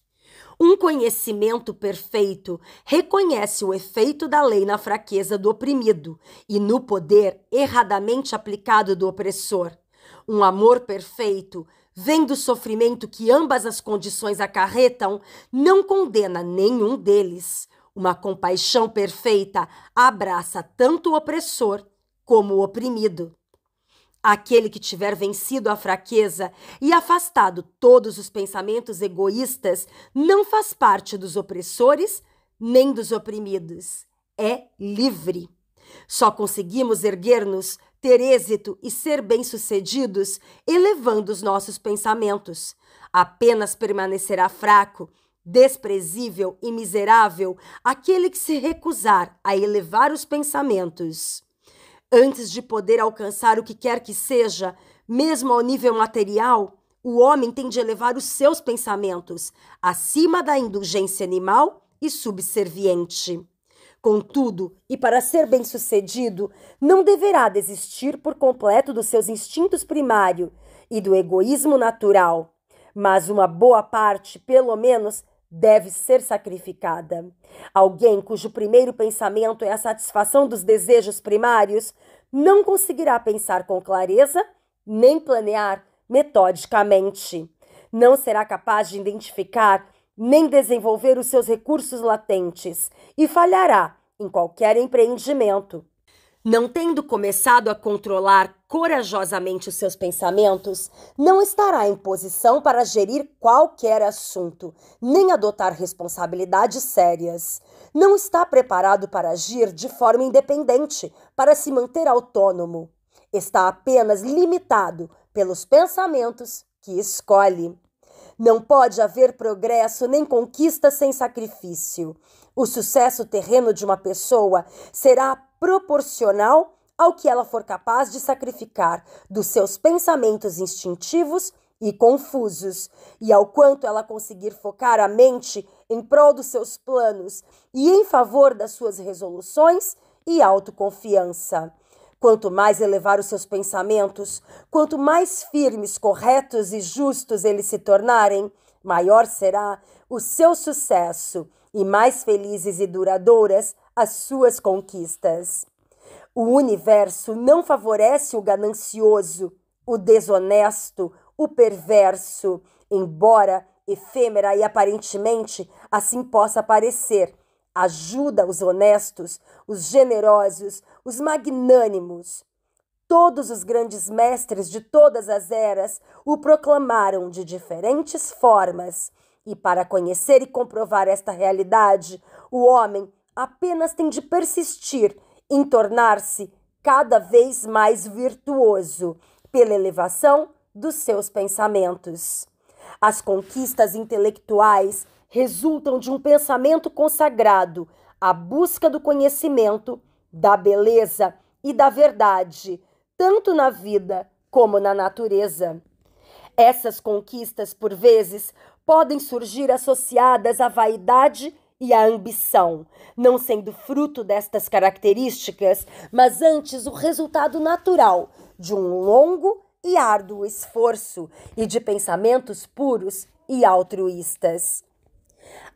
Um conhecimento perfeito reconhece o efeito da lei na fraqueza do oprimido e no poder erradamente aplicado do opressor. Um amor perfeito, vendo o sofrimento que ambas as condições acarretam, não condena nenhum deles uma compaixão perfeita abraça tanto o opressor como o oprimido. Aquele que tiver vencido a fraqueza e afastado todos os pensamentos egoístas não faz parte dos opressores nem dos oprimidos. É livre. Só conseguimos erguer-nos, ter êxito e ser bem-sucedidos elevando os nossos pensamentos. Apenas permanecerá fraco desprezível e miserável aquele que se recusar a elevar os pensamentos. Antes de poder alcançar o que quer que seja, mesmo ao nível material, o homem tem de elevar os seus pensamentos acima da indulgência animal e subserviente. Contudo, e para ser bem-sucedido, não deverá desistir por completo dos seus instintos primários e do egoísmo natural, mas uma boa parte, pelo menos, deve ser sacrificada. Alguém cujo primeiro pensamento é a satisfação dos desejos primários não conseguirá pensar com clareza nem planear metodicamente. Não será capaz de identificar nem desenvolver os seus recursos latentes e falhará em qualquer empreendimento não tendo começado a controlar corajosamente os seus pensamentos, não estará em posição para gerir qualquer assunto, nem adotar responsabilidades sérias. Não está preparado para agir de forma independente, para se manter autônomo. Está apenas limitado pelos pensamentos que escolhe. Não pode haver progresso nem conquista sem sacrifício. O sucesso terreno de uma pessoa será proporcional ao que ela for capaz de sacrificar dos seus pensamentos instintivos e confusos, e ao quanto ela conseguir focar a mente em prol dos seus planos e em favor das suas resoluções e autoconfiança. Quanto mais elevar os seus pensamentos, quanto mais firmes, corretos e justos eles se tornarem, maior será o seu sucesso e mais felizes e duradouras as suas conquistas. O universo não favorece o ganancioso, o desonesto, o perverso, embora efêmera e aparentemente assim possa parecer. Ajuda os honestos, os generosos, os magnânimos. Todos os grandes mestres de todas as eras o proclamaram de diferentes formas. E para conhecer e comprovar esta realidade, o homem apenas tem de persistir em tornar-se cada vez mais virtuoso pela elevação dos seus pensamentos. As conquistas intelectuais resultam de um pensamento consagrado à busca do conhecimento, da beleza e da verdade, tanto na vida como na natureza. Essas conquistas, por vezes, podem surgir associadas à vaidade e a ambição, não sendo fruto destas características, mas antes o resultado natural de um longo e árduo esforço e de pensamentos puros e altruístas.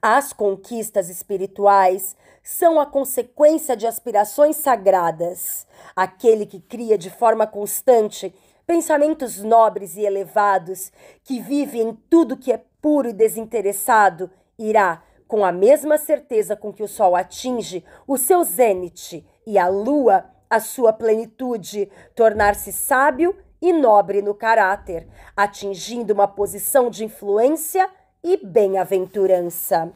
As conquistas espirituais são a consequência de aspirações sagradas. Aquele que cria de forma constante pensamentos nobres e elevados, que vive em tudo que é puro e desinteressado, irá com a mesma certeza com que o Sol atinge o seu zênite e a Lua a sua plenitude, tornar-se sábio e nobre no caráter, atingindo uma posição de influência e bem-aventurança.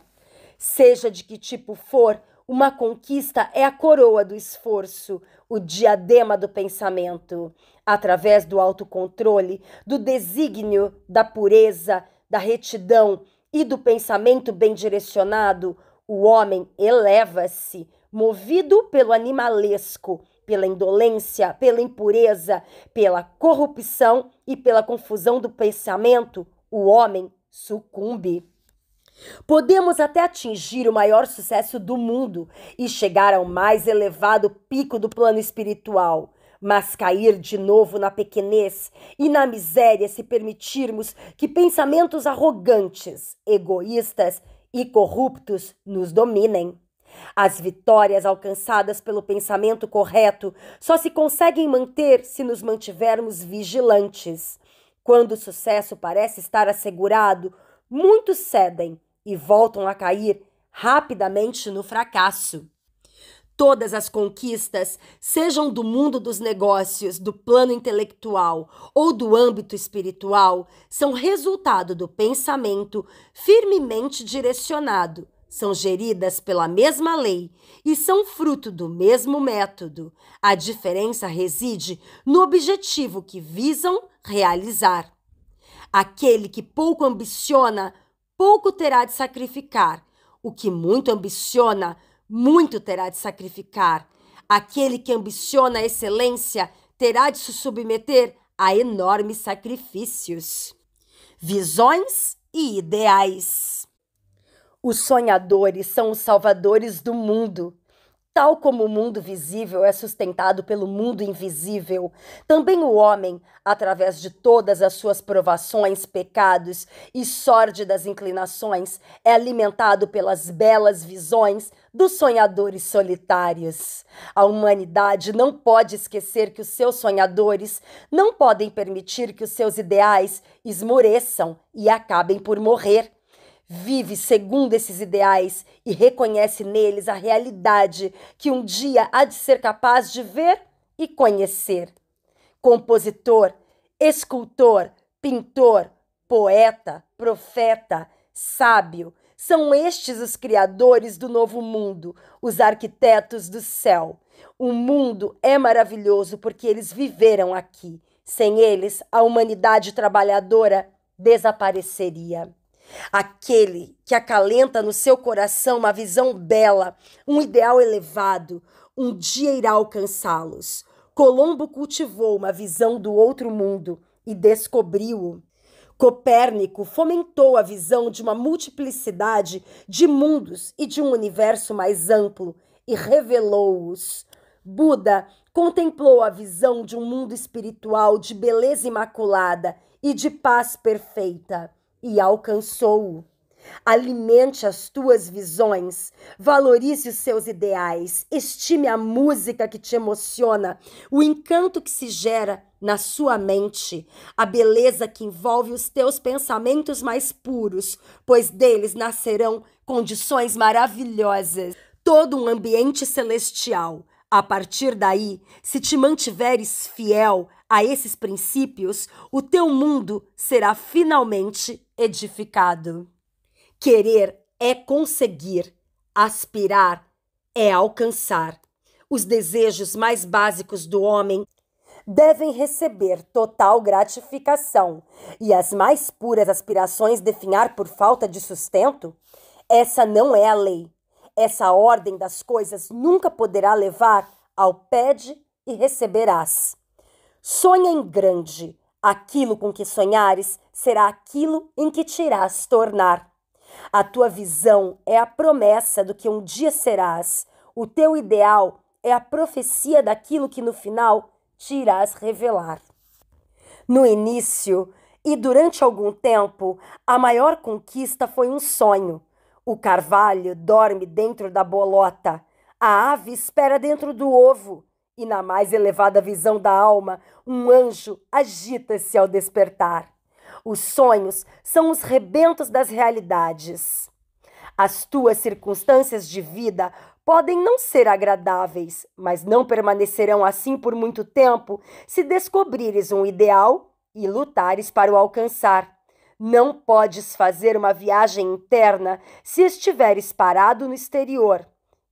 Seja de que tipo for, uma conquista é a coroa do esforço, o diadema do pensamento. Através do autocontrole, do desígnio, da pureza, da retidão, e do pensamento bem direcionado, o homem eleva-se, movido pelo animalesco, pela indolência, pela impureza, pela corrupção e pela confusão do pensamento, o homem sucumbe. Podemos até atingir o maior sucesso do mundo e chegar ao mais elevado pico do plano espiritual, mas cair de novo na pequenez e na miséria se permitirmos que pensamentos arrogantes, egoístas e corruptos nos dominem. As vitórias alcançadas pelo pensamento correto só se conseguem manter se nos mantivermos vigilantes. Quando o sucesso parece estar assegurado, muitos cedem e voltam a cair rapidamente no fracasso. Todas as conquistas, sejam do mundo dos negócios, do plano intelectual ou do âmbito espiritual, são resultado do pensamento firmemente direcionado, são geridas pela mesma lei e são fruto do mesmo método. A diferença reside no objetivo que visam realizar. Aquele que pouco ambiciona, pouco terá de sacrificar. O que muito ambiciona, muito terá de sacrificar. Aquele que ambiciona a excelência terá de se submeter a enormes sacrifícios, visões e ideais. Os sonhadores são os salvadores do mundo. Tal como o mundo visível é sustentado pelo mundo invisível, também o homem, através de todas as suas provações, pecados e sórdidas inclinações, é alimentado pelas belas visões dos sonhadores solitários. A humanidade não pode esquecer que os seus sonhadores não podem permitir que os seus ideais esmoreçam e acabem por morrer vive segundo esses ideais e reconhece neles a realidade que um dia há de ser capaz de ver e conhecer. Compositor, escultor, pintor, poeta, profeta, sábio, são estes os criadores do novo mundo, os arquitetos do céu. O mundo é maravilhoso porque eles viveram aqui. Sem eles, a humanidade trabalhadora desapareceria. Aquele que acalenta no seu coração uma visão bela, um ideal elevado, um dia irá alcançá-los. Colombo cultivou uma visão do outro mundo e descobriu-o. Copérnico fomentou a visão de uma multiplicidade de mundos e de um universo mais amplo e revelou-os. Buda contemplou a visão de um mundo espiritual de beleza imaculada e de paz perfeita e alcançou-o. Alimente as tuas visões, valorize os seus ideais, estime a música que te emociona, o encanto que se gera na sua mente, a beleza que envolve os teus pensamentos mais puros, pois deles nascerão condições maravilhosas, todo um ambiente celestial a partir daí, se te mantiveres fiel a esses princípios, o teu mundo será finalmente edificado. Querer é conseguir, aspirar é alcançar. Os desejos mais básicos do homem devem receber total gratificação e as mais puras aspirações definhar por falta de sustento? Essa não é a lei, essa ordem das coisas nunca poderá levar ao pede e receberás. Sonha em grande, aquilo com que sonhares será aquilo em que te irás tornar. A tua visão é a promessa do que um dia serás. O teu ideal é a profecia daquilo que no final te irás revelar. No início e durante algum tempo, a maior conquista foi um sonho, o carvalho dorme dentro da bolota, a ave espera dentro do ovo, e na mais elevada visão da alma, um anjo agita-se ao despertar. Os sonhos são os rebentos das realidades. As tuas circunstâncias de vida podem não ser agradáveis, mas não permanecerão assim por muito tempo se descobrires um ideal e lutares para o alcançar. Não podes fazer uma viagem interna se estiveres parado no exterior.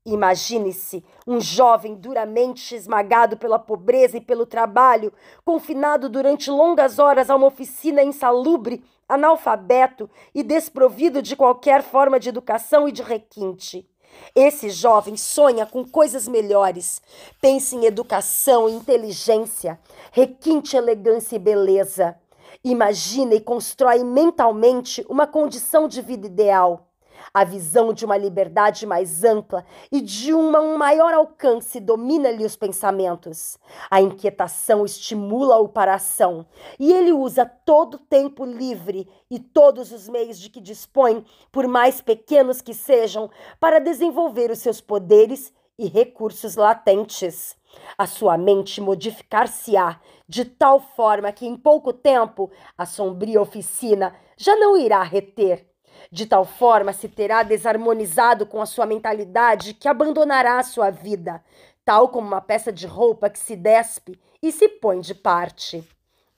Imagine-se um jovem duramente esmagado pela pobreza e pelo trabalho, confinado durante longas horas a uma oficina insalubre, analfabeto e desprovido de qualquer forma de educação e de requinte. Esse jovem sonha com coisas melhores. Pensa em educação inteligência, requinte elegância e beleza. Imagina e constrói mentalmente uma condição de vida ideal, a visão de uma liberdade mais ampla e de uma, um maior alcance domina-lhe os pensamentos. A inquietação estimula-o para a ação e ele usa todo o tempo livre e todos os meios de que dispõe, por mais pequenos que sejam, para desenvolver os seus poderes e recursos latentes. A sua mente modificar-se-á de tal forma que em pouco tempo a sombria oficina já não irá reter. De tal forma se terá desarmonizado com a sua mentalidade que abandonará a sua vida, tal como uma peça de roupa que se despe e se põe de parte.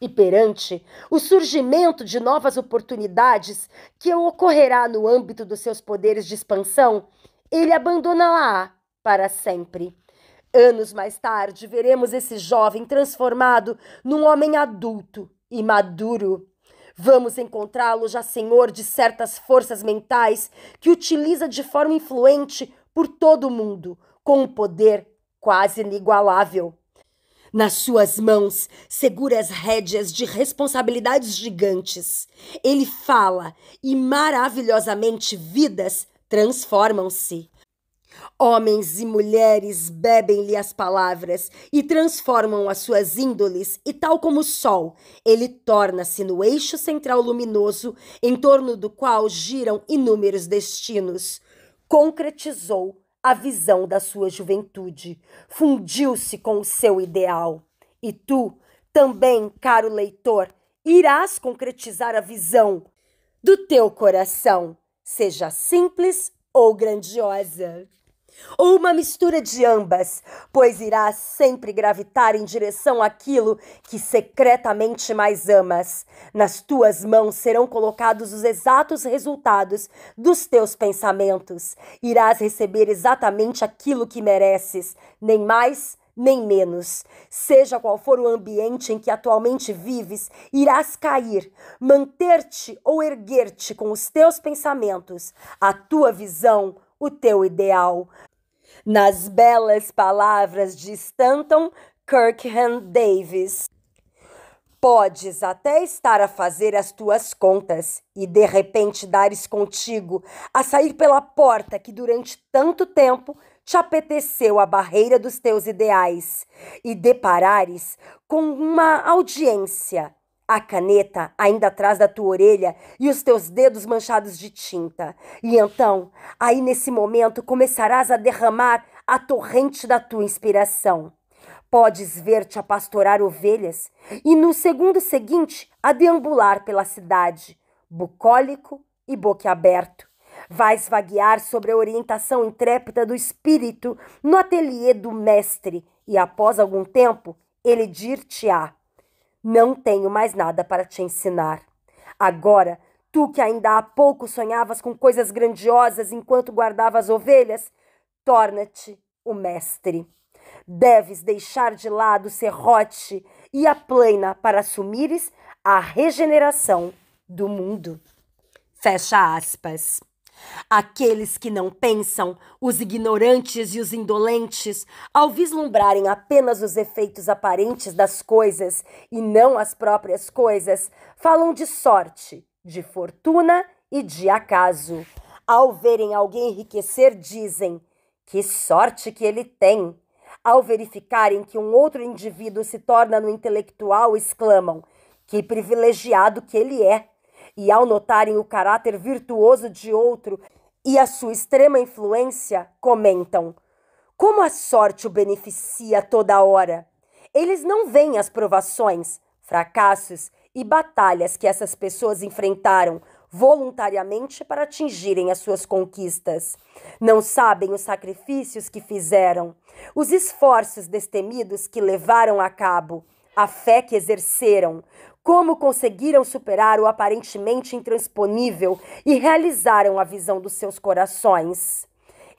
E perante o surgimento de novas oportunidades que ocorrerá no âmbito dos seus poderes de expansão, ele abandona para sempre. Anos mais tarde, veremos esse jovem transformado num homem adulto e maduro. Vamos encontrá-lo já senhor de certas forças mentais que utiliza de forma influente por todo o mundo, com um poder quase inigualável. Nas suas mãos segura as rédeas de responsabilidades gigantes. Ele fala e maravilhosamente vidas transformam-se. Homens e mulheres bebem-lhe as palavras e transformam as suas índoles, e tal como o sol, ele torna-se no eixo central luminoso, em torno do qual giram inúmeros destinos. Concretizou a visão da sua juventude, fundiu-se com o seu ideal. E tu, também, caro leitor, irás concretizar a visão do teu coração, seja simples ou grandiosa ou uma mistura de ambas, pois irá sempre gravitar em direção àquilo que secretamente mais amas. Nas tuas mãos serão colocados os exatos resultados dos teus pensamentos. Irás receber exatamente aquilo que mereces, nem mais, nem menos. Seja qual for o ambiente em que atualmente vives, irás cair, manter-te ou erguer-te com os teus pensamentos. A tua visão o teu ideal. Nas belas palavras de Stanton Kirkham Davis. Podes até estar a fazer as tuas contas e de repente dares contigo a sair pela porta que durante tanto tempo te apeteceu a barreira dos teus ideais e deparares com uma audiência a caneta ainda atrás da tua orelha e os teus dedos manchados de tinta. E então, aí nesse momento, começarás a derramar a torrente da tua inspiração. Podes ver-te a pastorar ovelhas e no segundo seguinte a deambular pela cidade, bucólico e boquiaberto. Vais vaguear sobre a orientação intrépida do espírito no ateliê do mestre e após algum tempo ele dir-te-á: não tenho mais nada para te ensinar. Agora, tu que ainda há pouco sonhavas com coisas grandiosas enquanto guardavas ovelhas, torna-te o mestre. Deves deixar de lado o serrote e a plena para assumires a regeneração do mundo. Fecha aspas. Aqueles que não pensam, os ignorantes e os indolentes, ao vislumbrarem apenas os efeitos aparentes das coisas e não as próprias coisas, falam de sorte, de fortuna e de acaso. Ao verem alguém enriquecer, dizem: Que sorte que ele tem! Ao verificarem que um outro indivíduo se torna no intelectual, exclamam: Que privilegiado que ele é! e ao notarem o caráter virtuoso de outro e a sua extrema influência, comentam: Como a sorte o beneficia toda hora! Eles não veem as provações, fracassos e batalhas que essas pessoas enfrentaram voluntariamente para atingirem as suas conquistas. Não sabem os sacrifícios que fizeram, os esforços destemidos que levaram a cabo, a fé que exerceram, como conseguiram superar o aparentemente intransponível e realizaram a visão dos seus corações.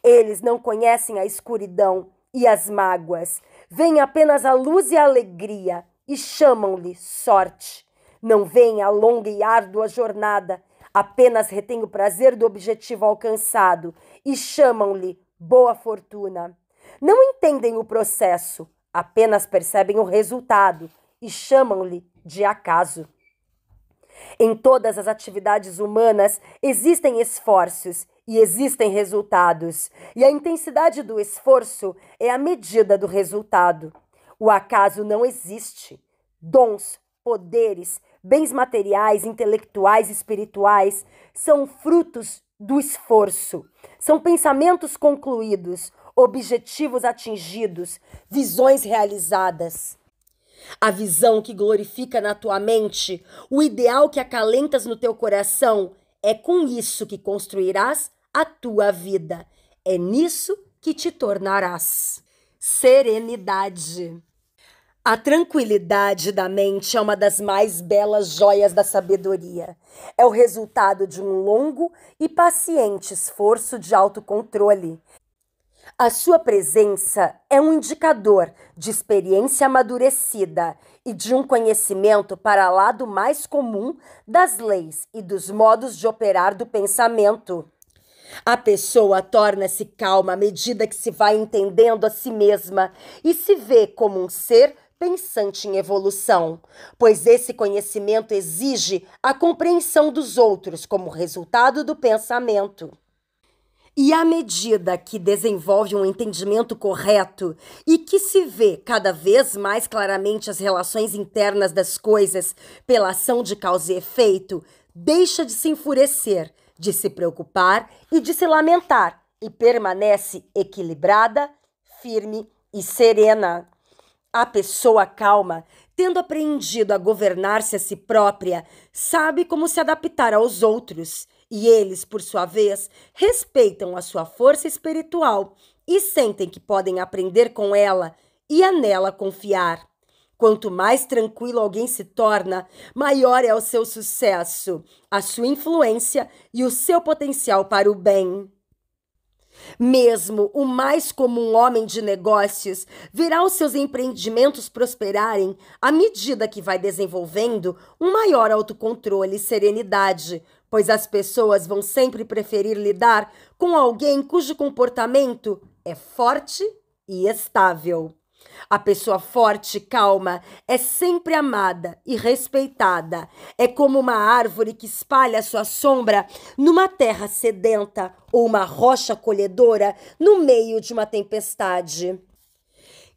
Eles não conhecem a escuridão e as mágoas, veem apenas a luz e a alegria e chamam-lhe sorte. Não veem a longa e árdua jornada, apenas retêm o prazer do objetivo alcançado e chamam-lhe boa fortuna. Não entendem o processo, apenas percebem o resultado e chamam-lhe de acaso. Em todas as atividades humanas existem esforços e existem resultados, e a intensidade do esforço é a medida do resultado. O acaso não existe. Dons, poderes, bens materiais, intelectuais, espirituais são frutos do esforço. São pensamentos concluídos, objetivos atingidos, visões realizadas. A visão que glorifica na tua mente, o ideal que acalentas no teu coração, é com isso que construirás a tua vida. É nisso que te tornarás. Serenidade. A tranquilidade da mente é uma das mais belas joias da sabedoria. É o resultado de um longo e paciente esforço de autocontrole a sua presença é um indicador de experiência amadurecida e de um conhecimento para lá do mais comum das leis e dos modos de operar do pensamento. A pessoa torna-se calma à medida que se vai entendendo a si mesma e se vê como um ser pensante em evolução, pois esse conhecimento exige a compreensão dos outros como resultado do pensamento. E à medida que desenvolve um entendimento correto e que se vê cada vez mais claramente as relações internas das coisas pela ação de causa e efeito, deixa de se enfurecer, de se preocupar e de se lamentar e permanece equilibrada, firme e serena. A pessoa calma, tendo aprendido a governar-se a si própria, sabe como se adaptar aos outros e eles, por sua vez, respeitam a sua força espiritual e sentem que podem aprender com ela e a nela confiar. Quanto mais tranquilo alguém se torna, maior é o seu sucesso, a sua influência e o seu potencial para o bem. Mesmo o mais comum homem de negócios verá os seus empreendimentos prosperarem à medida que vai desenvolvendo um maior autocontrole e serenidade, pois as pessoas vão sempre preferir lidar com alguém cujo comportamento é forte e estável. A pessoa forte e calma é sempre amada e respeitada. É como uma árvore que espalha sua sombra numa terra sedenta ou uma rocha colhedora no meio de uma tempestade.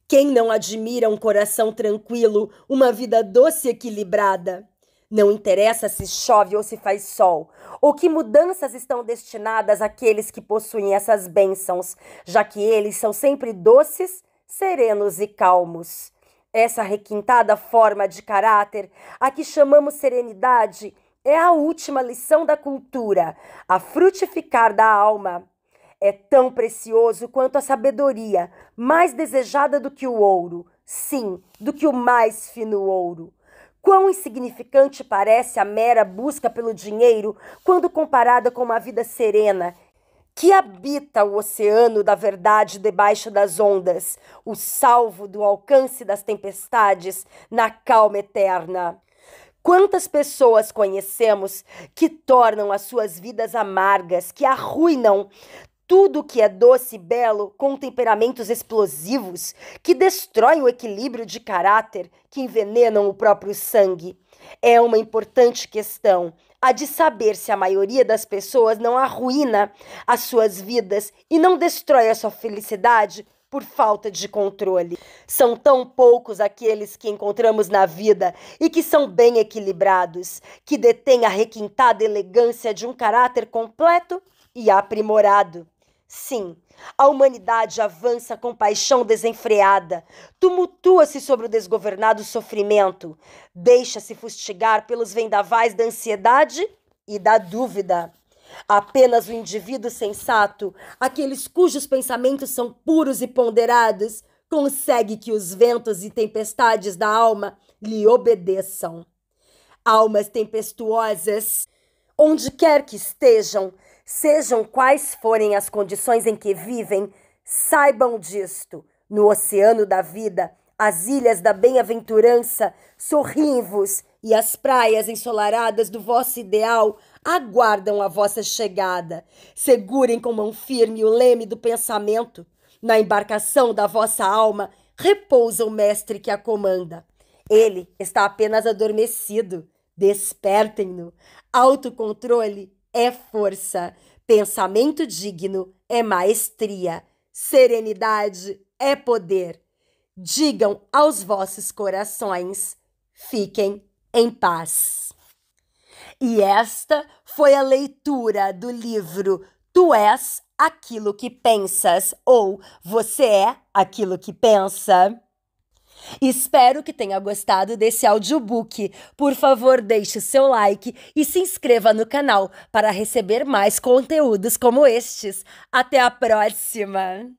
Quem não admira um coração tranquilo, uma vida doce e equilibrada? Não interessa se chove ou se faz sol, ou que mudanças estão destinadas àqueles que possuem essas bênçãos, já que eles são sempre doces, serenos e calmos. Essa requintada forma de caráter, a que chamamos serenidade, é a última lição da cultura, a frutificar da alma. É tão precioso quanto a sabedoria, mais desejada do que o ouro, sim, do que o mais fino ouro. Quão insignificante parece a mera busca pelo dinheiro quando comparada com uma vida serena que habita o oceano da verdade debaixo das ondas, o salvo do alcance das tempestades na calma eterna. Quantas pessoas conhecemos que tornam as suas vidas amargas, que arruinam tudo que é doce e belo com temperamentos explosivos que destroem o equilíbrio de caráter, que envenenam o próprio sangue. É uma importante questão, a de saber se a maioria das pessoas não arruína as suas vidas e não destrói a sua felicidade por falta de controle. São tão poucos aqueles que encontramos na vida e que são bem equilibrados, que detêm a requintada elegância de um caráter completo e aprimorado. Sim, a humanidade avança com paixão desenfreada, tumultua-se sobre o desgovernado sofrimento, deixa-se fustigar pelos vendavais da ansiedade e da dúvida. Apenas o indivíduo sensato, aqueles cujos pensamentos são puros e ponderados, consegue que os ventos e tempestades da alma lhe obedeçam. Almas tempestuosas, onde quer que estejam, Sejam quais forem as condições em que vivem, saibam disto. No oceano da vida, as ilhas da bem-aventurança sorriem-vos e as praias ensolaradas do vosso ideal aguardam a vossa chegada. Segurem com mão firme o leme do pensamento. Na embarcação da vossa alma repousa o mestre que a comanda. Ele está apenas adormecido. Despertem-no. Autocontrole é força, pensamento digno é maestria, serenidade é poder. Digam aos vossos corações: fiquem em paz. E esta foi a leitura do livro Tu és aquilo que pensas ou Você é aquilo que pensa. Espero que tenha gostado desse audiobook. Por favor, deixe o seu like e se inscreva no canal para receber mais conteúdos como estes. Até a próxima!